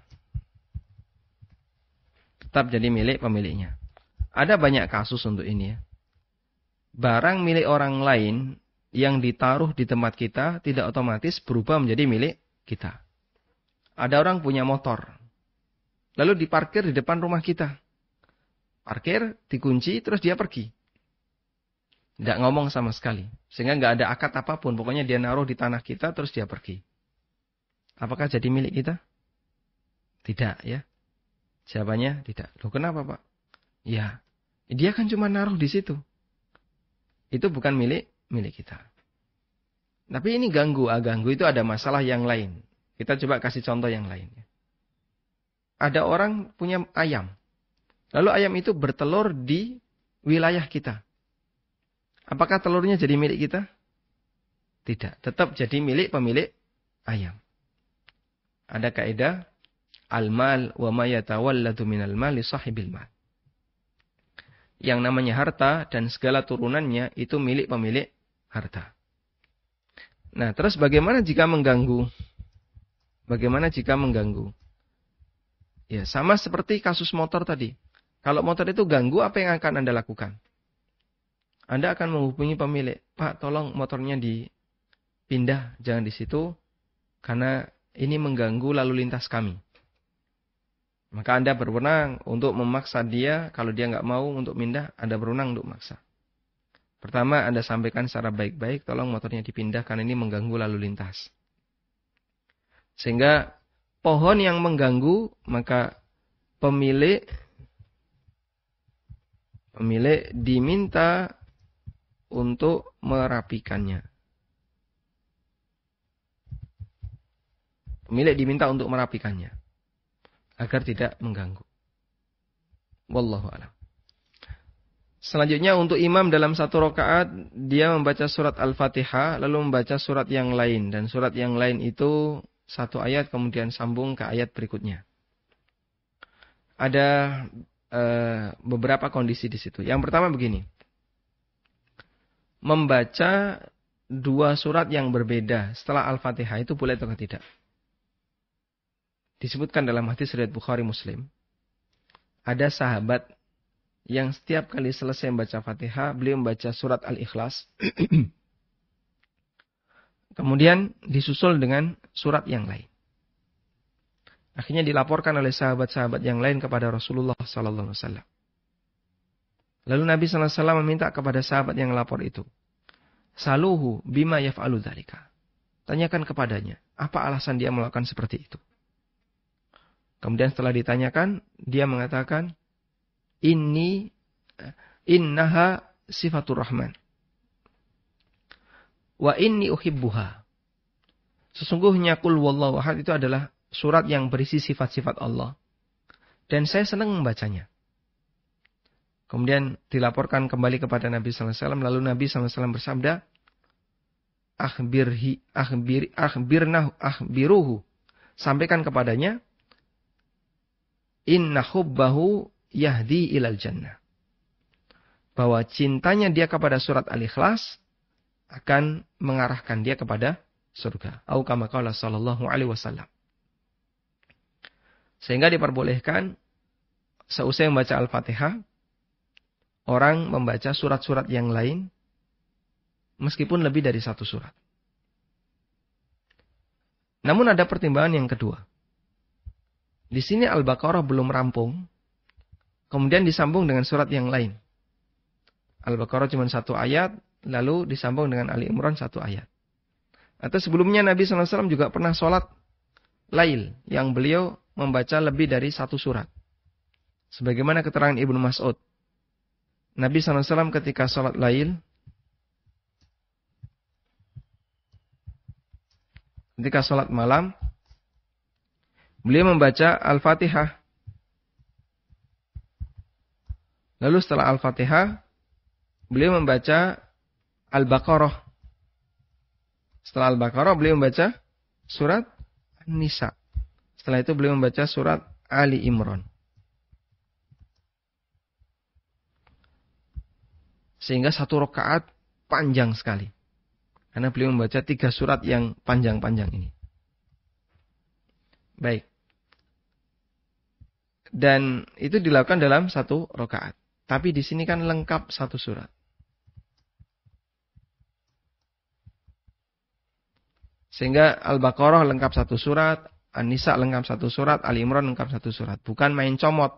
Tetap jadi milik pemiliknya. Ada banyak kasus untuk ini ya. Barang milik orang lain yang ditaruh di tempat kita tidak otomatis berubah menjadi milik kita. Ada orang punya motor. Lalu diparkir di depan rumah kita. Parkir, dikunci, terus dia pergi. Tidak ngomong sama sekali. Sehingga nggak ada akad apapun. Pokoknya dia naruh di tanah kita terus dia pergi. Apakah jadi milik kita? Tidak ya. Jawabannya tidak. Loh kenapa pak? Ya. Dia kan cuma naruh di situ. Itu bukan milik milik kita. Tapi ini ganggu. Ah, ganggu itu ada masalah yang lain. Kita coba kasih contoh yang lain. Ya. Ada orang punya ayam. Lalu ayam itu bertelur di wilayah kita. Apakah telurnya jadi milik kita? Tidak, tetap jadi milik pemilik ayam. Ada kaidah al-mal wa ma yatawalladu minal mali sahibil mal. Yang namanya harta dan segala turunannya itu milik pemilik harta. Nah, terus bagaimana jika mengganggu? Bagaimana jika mengganggu? Ya, sama seperti kasus motor tadi. Kalau motor itu ganggu, apa yang akan Anda lakukan? Anda akan menghubungi pemilik, Pak tolong motornya dipindah, jangan di situ, karena ini mengganggu lalu lintas kami. Maka Anda berwenang untuk memaksa dia, kalau dia nggak mau untuk pindah, Anda berwenang untuk memaksa. Pertama, Anda sampaikan secara baik-baik, tolong motornya dipindah karena ini mengganggu lalu lintas. Sehingga pohon yang mengganggu, maka pemilik pemilik diminta untuk merapikannya. Pemilik diminta untuk merapikannya agar tidak mengganggu. Wallahu a'lam. Selanjutnya untuk imam dalam satu rakaat dia membaca surat Al-Fatihah lalu membaca surat yang lain dan surat yang lain itu satu ayat kemudian sambung ke ayat berikutnya. Ada e, beberapa kondisi di situ. Yang pertama begini membaca dua surat yang berbeda setelah Al-Fatihah itu boleh atau tidak? Disebutkan dalam hadis riwayat Bukhari Muslim. Ada sahabat yang setiap kali selesai membaca Fatihah, beliau membaca surat Al-Ikhlas. Kemudian disusul dengan surat yang lain. Akhirnya dilaporkan oleh sahabat-sahabat yang lain kepada Rasulullah sallallahu alaihi wasallam. Lalu Nabi SAW meminta kepada sahabat yang lapor itu. Saluhu bima yaf'alu dhalika. Tanyakan kepadanya, apa alasan dia melakukan seperti itu. Kemudian setelah ditanyakan, dia mengatakan, Ini innaha sifatur rahman. Wa inni uhibbuha. Sesungguhnya kul wallahu ahad itu adalah surat yang berisi sifat-sifat Allah. Dan saya senang membacanya. Kemudian dilaporkan kembali kepada Nabi Sallallahu Alaihi Wasallam. Lalu Nabi Sallallahu Alaihi Wasallam bersabda, "Akhbirhi, akhbir, akhbirnahu, akhbiruhu." Sampaikan kepadanya, "Inna hubbahu yahdi ilal jannah." Bahwa cintanya dia kepada surat Al-Ikhlas akan mengarahkan dia kepada surga. Au kama sallallahu alaihi wasallam. Sehingga diperbolehkan seusai membaca Al-Fatihah orang membaca surat-surat yang lain meskipun lebih dari satu surat. Namun ada pertimbangan yang kedua. Di sini Al-Baqarah belum rampung, kemudian disambung dengan surat yang lain. Al-Baqarah cuma satu ayat, lalu disambung dengan Ali Imran satu ayat. Atau sebelumnya Nabi SAW juga pernah sholat lail, yang beliau membaca lebih dari satu surat. Sebagaimana keterangan Ibnu Mas'ud. Nabi SAW ketika sholat lail, ketika sholat malam, beliau membaca Al-Fatihah. Lalu setelah Al-Fatihah, beliau membaca Al-Baqarah. Setelah Al-Baqarah, beliau membaca surat An-Nisa. Setelah itu beliau membaca surat Ali Imran. Sehingga satu rokaat panjang sekali. Karena beliau membaca tiga surat yang panjang-panjang ini. Baik. Dan itu dilakukan dalam satu rokaat. Tapi di sini kan lengkap satu surat. Sehingga Al-Baqarah lengkap satu surat, An-Nisa lengkap satu surat, Ali Imran lengkap satu surat. Bukan main comot.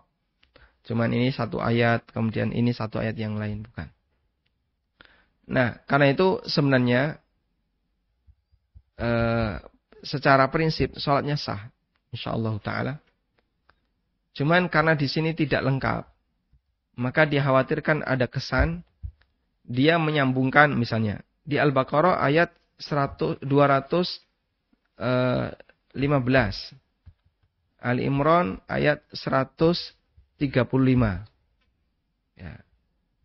Cuman ini satu ayat, kemudian ini satu ayat yang lain. Bukan. Nah, karena itu sebenarnya eh, secara prinsip sholatnya sah, insya Allah taala. Cuman karena di sini tidak lengkap, maka dikhawatirkan ada kesan dia menyambungkan misalnya di Al-Baqarah ayat 100, 215, Ali Imran ayat 135. Ya.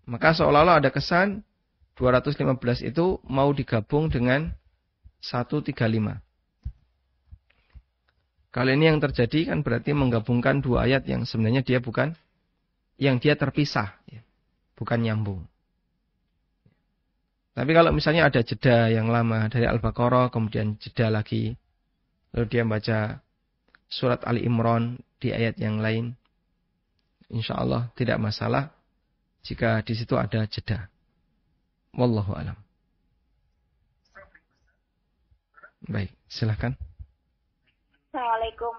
Maka seolah-olah ada kesan 215 itu mau digabung dengan 135. Kali ini yang terjadi kan berarti menggabungkan dua ayat yang sebenarnya dia bukan, yang dia terpisah, ya. bukan nyambung. Tapi kalau misalnya ada jeda yang lama dari Al-Baqarah, kemudian jeda lagi, lalu dia baca surat Ali Imran di ayat yang lain, insya Allah tidak masalah jika di situ ada jeda. Wallahu alam. Baik, silahkan. Assalamualaikum.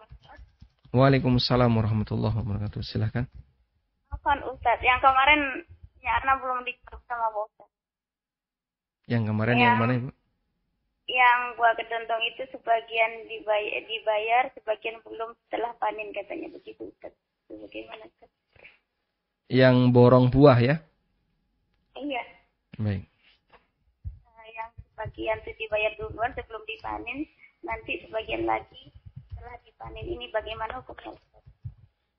Waalaikumsalam warahmatullahi wabarakatuh. Silahkan. Maafkan Ustaz, yang kemarin Yarna belum dijawab sama Bapak. Yang kemarin yang, yang mana Ibu? Yang gua kedontong itu sebagian dibayar, dibayar, sebagian belum setelah panen katanya begitu Ustaz. Bagaimana Ustaz? Yang borong buah ya? Iya. Baik. Uh, yang sebagian itu dibayar duluan sebelum dipanen, nanti sebagian lagi setelah dipanen ini bagaimana hukumnya?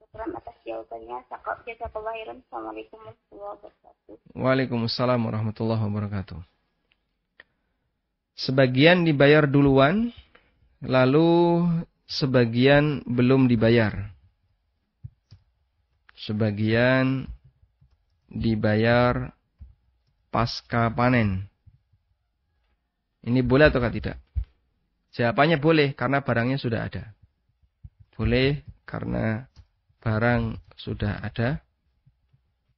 Syukran atas jawabannya. Sakop jasa kebahiran. Assalamualaikum warahmatullahi wabarakatuh. Waalaikumsalam warahmatullahi wabarakatuh. Sebagian dibayar duluan, lalu sebagian belum dibayar. Sebagian dibayar pasca panen. Ini boleh atau tidak? Jawabannya boleh karena barangnya sudah ada. Boleh karena barang sudah ada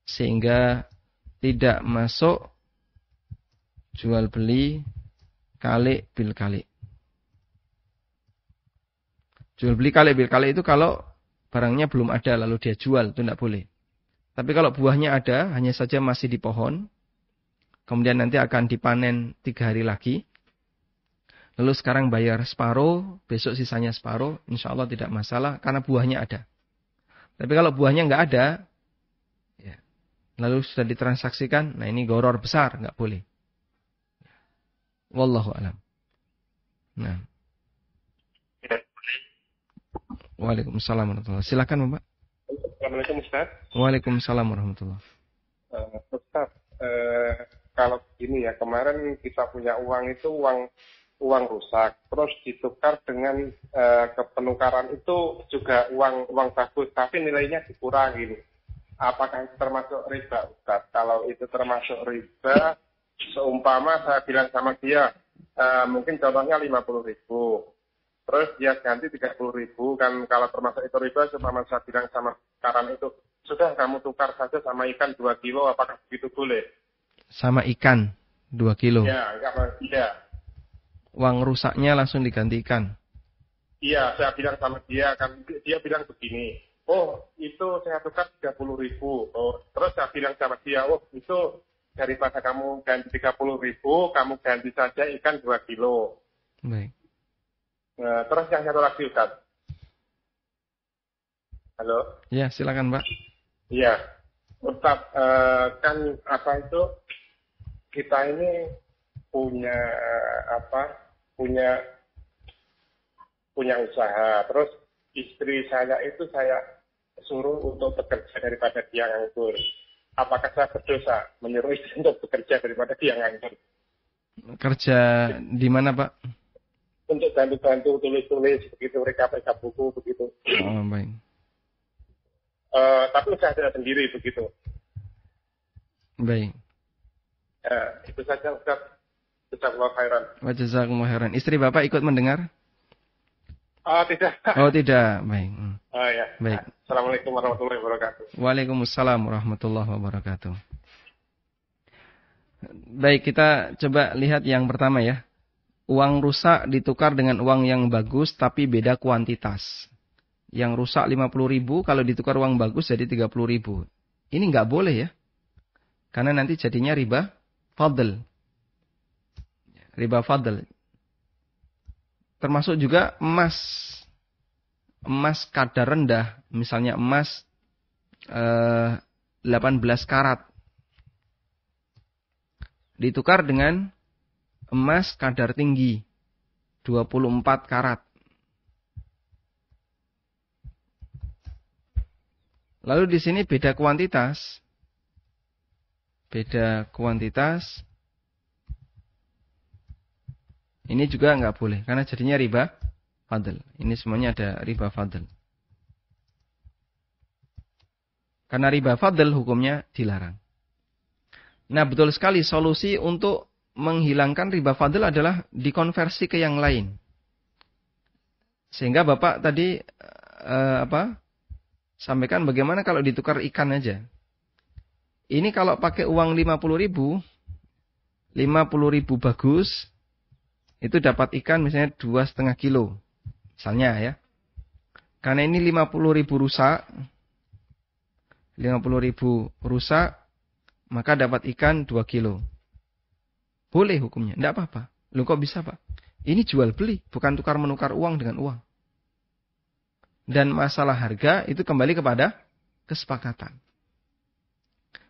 sehingga tidak masuk jual beli kali bil kali. Jual beli kali bil kali itu kalau barangnya belum ada lalu dia jual itu tidak boleh. Tapi kalau buahnya ada hanya saja masih di pohon Kemudian nanti akan dipanen tiga hari lagi. Lalu sekarang bayar separuh, besok sisanya separuh, insya Allah tidak masalah karena buahnya ada. Tapi kalau buahnya nggak ada, ya, lalu sudah ditransaksikan, nah ini goror besar, nggak boleh. Wallahu alam. Nah. Waalaikumsalam warahmatullahi Silakan Bapak. Waalaikumsalam warahmatullahi uh, Ustaz, uh, kalau gini ya kemarin kita punya uang itu uang uang rusak terus ditukar dengan e, kepenukaran itu juga uang uang bagus tapi nilainya dikurangi. apakah itu termasuk riba Ustaz? kalau itu termasuk riba seumpama saya bilang sama dia e, mungkin contohnya 50 ribu terus dia ganti 30 ribu kan kalau termasuk itu riba seumpama saya bilang sama sekarang itu sudah kamu tukar saja sama ikan dua kilo apakah begitu boleh sama ikan dua kilo. Ya, ya. Uang rusaknya langsung digantikan. Iya, saya bilang sama dia kan dia bilang begini. Oh, itu saya tukar puluh ribu. Oh, terus saya bilang sama dia, oh itu daripada kamu ganti puluh ribu, kamu ganti saja ikan dua kilo. Baik. Nah, terus yang satu lagi Ustaz. Halo? Ya, silakan Pak. Iya. Ustaz, eh, kan apa itu kita ini punya eh, apa punya punya usaha terus istri saya itu saya suruh untuk bekerja daripada dia nganggur apakah saya berdosa menyuruh istri untuk bekerja daripada dia nganggur kerja di mana pak untuk bantu-bantu tulis-tulis begitu mereka mereka buku begitu oh, baik uh, tapi saya tidak sendiri begitu baik Ya, itu saja Ustaz. Jazakallah khairan. Wa jazakumullah khairan. Istri Bapak ikut mendengar? Oh, tidak. Oh, tidak. Baik. Hmm. Oh, ya. Baik. Assalamualaikum warahmatullahi wabarakatuh. Waalaikumsalam warahmatullahi wabarakatuh. Baik, kita coba lihat yang pertama ya. Uang rusak ditukar dengan uang yang bagus tapi beda kuantitas. Yang rusak 50 ribu, kalau ditukar uang bagus jadi 30 ribu. Ini nggak boleh ya. Karena nanti jadinya riba fadl. Riba fadl. Termasuk juga emas. Emas kadar rendah, misalnya emas eh, 18 karat. Ditukar dengan emas kadar tinggi 24 karat. Lalu di sini beda kuantitas beda kuantitas. Ini juga nggak boleh karena jadinya riba fadl. Ini semuanya ada riba fadl. Karena riba fadl hukumnya dilarang. Nah betul sekali solusi untuk menghilangkan riba fadl adalah dikonversi ke yang lain. Sehingga Bapak tadi eh, apa sampaikan bagaimana kalau ditukar ikan aja. Ini kalau pakai uang 50 ribu, 50 ribu bagus, itu dapat ikan misalnya dua setengah kilo. Misalnya ya. Karena ini 50 ribu rusak, 50 ribu rusak, maka dapat ikan 2 kilo. Boleh hukumnya, tidak apa-apa. Lu kok bisa pak? Ini jual beli, bukan tukar menukar uang dengan uang. Dan masalah harga itu kembali kepada kesepakatan.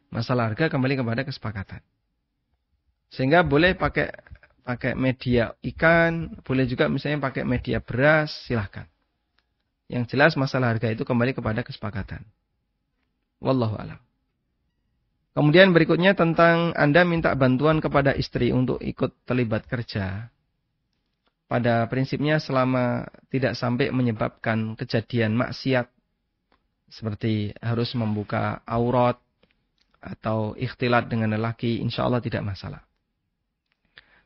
Masalah harga kembali kepada kesepakatan. Sehingga boleh pakai pakai media ikan, boleh juga misalnya pakai media beras, silahkan. Yang jelas masalah harga itu kembali kepada kesepakatan. Wallahu alam. Kemudian berikutnya tentang Anda minta bantuan kepada istri untuk ikut terlibat kerja. Pada prinsipnya selama tidak sampai menyebabkan kejadian maksiat seperti harus membuka aurat atau ikhtilat dengan lelaki, insya Allah tidak masalah.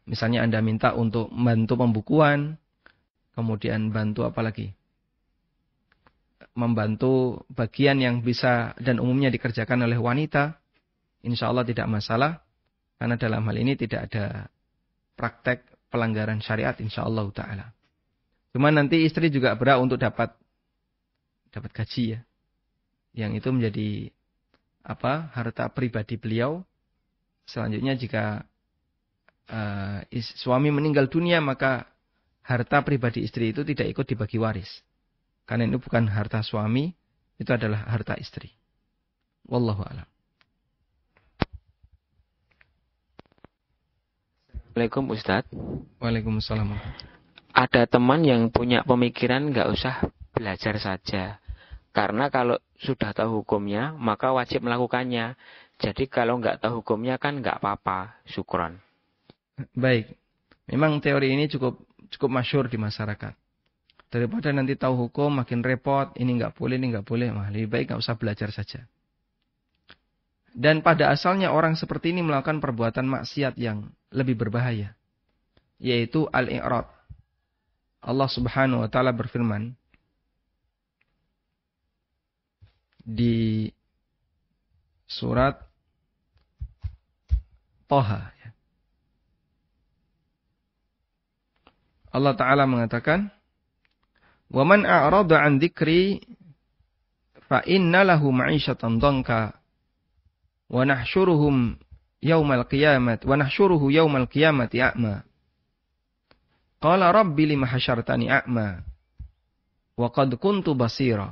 Misalnya Anda minta untuk membantu pembukuan, kemudian bantu apa lagi? Membantu bagian yang bisa dan umumnya dikerjakan oleh wanita, insya Allah tidak masalah. Karena dalam hal ini tidak ada praktek pelanggaran syariat insya Allah ta'ala. Cuma nanti istri juga berat untuk dapat dapat gaji ya. Yang itu menjadi apa harta pribadi beliau. Selanjutnya jika uh, suami meninggal dunia maka harta pribadi istri itu tidak ikut dibagi waris. Karena itu bukan harta suami, itu adalah harta istri. Wallahu a'lam. Assalamualaikum Ustaz. Waalaikumsalam. Ada teman yang punya pemikiran nggak usah belajar saja. Karena kalau sudah tahu hukumnya, maka wajib melakukannya. Jadi kalau nggak tahu hukumnya kan nggak apa-apa, syukuran. Baik. Memang teori ini cukup cukup masyur di masyarakat. Daripada nanti tahu hukum makin repot, ini nggak boleh, ini nggak boleh, mah lebih baik nggak usah belajar saja. Dan pada asalnya orang seperti ini melakukan perbuatan maksiat yang lebih berbahaya, yaitu al-i'rad. Allah Subhanahu wa taala berfirman, di surat Toha. Allah Ta'ala mengatakan, وَمَنْ أَعْرَضَ عَنْ ذِكْرِي فَإِنَّ لَهُ مَعِيشَةً ضَنْكَ وَنَحْشُرُهُمْ يَوْمَ الْقِيَامَةِ وَنَحْشُرُهُ يَوْمَ الْقِيَامَةِ أَعْمَى قَالَ رَبِّ لِمَ حَشَرْتَنِي أَعْمَى وَقَدْ كُنْتُ بَصِيرًا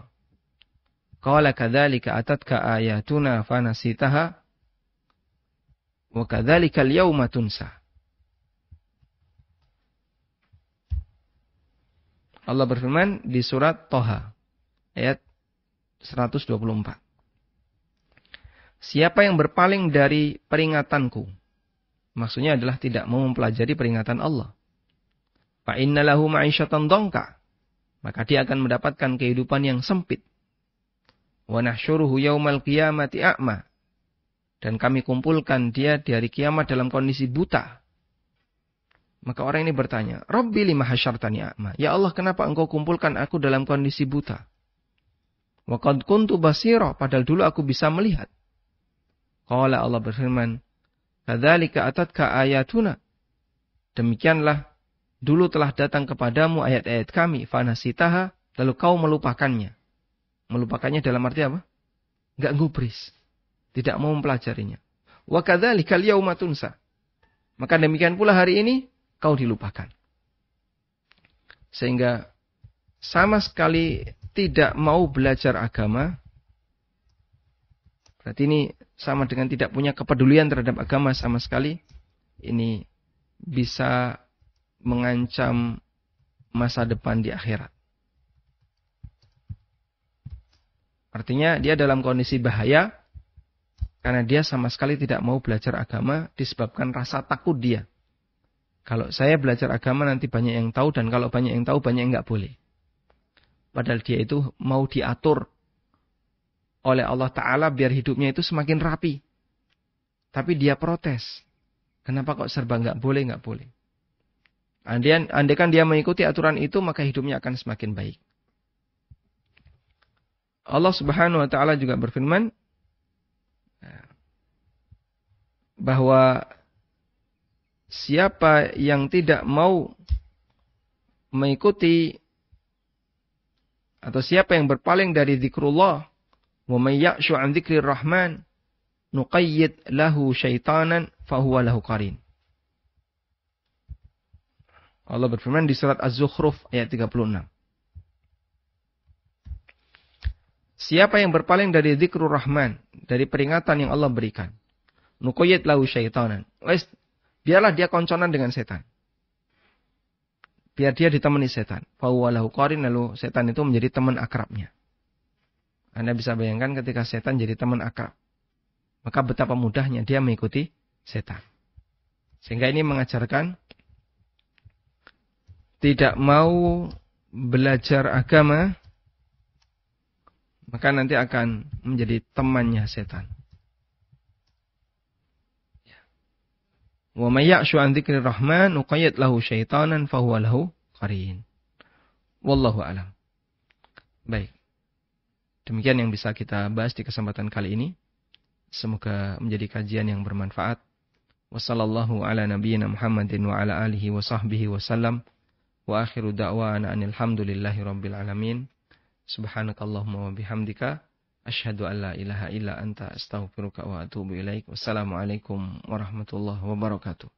Qala kadzalika atatka ayatuna fanasitaha wa kadzalika al-yawma tunsa. Allah berfirman di surat Toha ayat 124. Siapa yang berpaling dari peringatanku? Maksudnya adalah tidak mau mempelajari peringatan Allah. Fa innalahu ma'isyatan dongka. Maka dia akan mendapatkan kehidupan yang sempit. Wa nahsyuruhu yaumal qiyamati a'ma. Dan kami kumpulkan dia di hari kiamat dalam kondisi buta. Maka orang ini bertanya, Rabbi lima hasyartani a'ma. Ya Allah, kenapa engkau kumpulkan aku dalam kondisi buta? Wa qad kuntu basira, padahal dulu aku bisa melihat. Qala Allah berfirman, "Kadzalika atatka ayatuna." Demikianlah dulu telah datang kepadamu ayat-ayat kami, fanasitaha, lalu kau melupakannya. Melupakannya dalam arti apa? Enggak ngubris. Tidak mau mempelajarinya. Wa kalia al Maka demikian pula hari ini kau dilupakan. Sehingga sama sekali tidak mau belajar agama. Berarti ini sama dengan tidak punya kepedulian terhadap agama sama sekali. Ini bisa mengancam masa depan di akhirat. Artinya dia dalam kondisi bahaya karena dia sama sekali tidak mau belajar agama disebabkan rasa takut dia. Kalau saya belajar agama nanti banyak yang tahu dan kalau banyak yang tahu banyak yang nggak boleh. Padahal dia itu mau diatur oleh Allah Ta'ala biar hidupnya itu semakin rapi. Tapi dia protes. Kenapa kok serba nggak boleh, nggak boleh. kan dia mengikuti aturan itu maka hidupnya akan semakin baik. Allah Subhanahu wa taala juga berfirman bahwa siapa yang tidak mau mengikuti atau siapa yang berpaling dari zikrullah wa may ya'shu an dzikrir rahman nuqayyid lahu syaitanan fahuwa lahu qarin Allah berfirman di surat Az-Zukhruf ayat 36 Siapa yang berpaling dari zikrur rahman, dari peringatan yang Allah berikan. Nukoyit lahu syaitanan. Biarlah dia konconan dengan setan. Biar dia ditemani setan. Fahuwalahu qarin lalu setan itu menjadi teman akrabnya. Anda bisa bayangkan ketika setan jadi teman akrab. Maka betapa mudahnya dia mengikuti setan. Sehingga ini mengajarkan tidak mau belajar agama maka nanti akan menjadi temannya setan. Wa may ya'shu an dzikrir rahman uqayyad lahu syaitanan fahuwa lahu qarin. Wallahu alam. Baik. Demikian yang bisa kita bahas di kesempatan kali ini. Semoga menjadi kajian yang bermanfaat. Wassallallahu ala nabiyyina Muhammadin wa ala alihi wa sahbihi wasallam. Wa akhiru da'wana anil hamdulillahi rabbil alamin. Subhanakallahumma wa bihamdika Ashadu an la ilaha illa anta astaghfiruka wa atubu ilaik. Wassalamualaikum warahmatullahi wabarakatuh.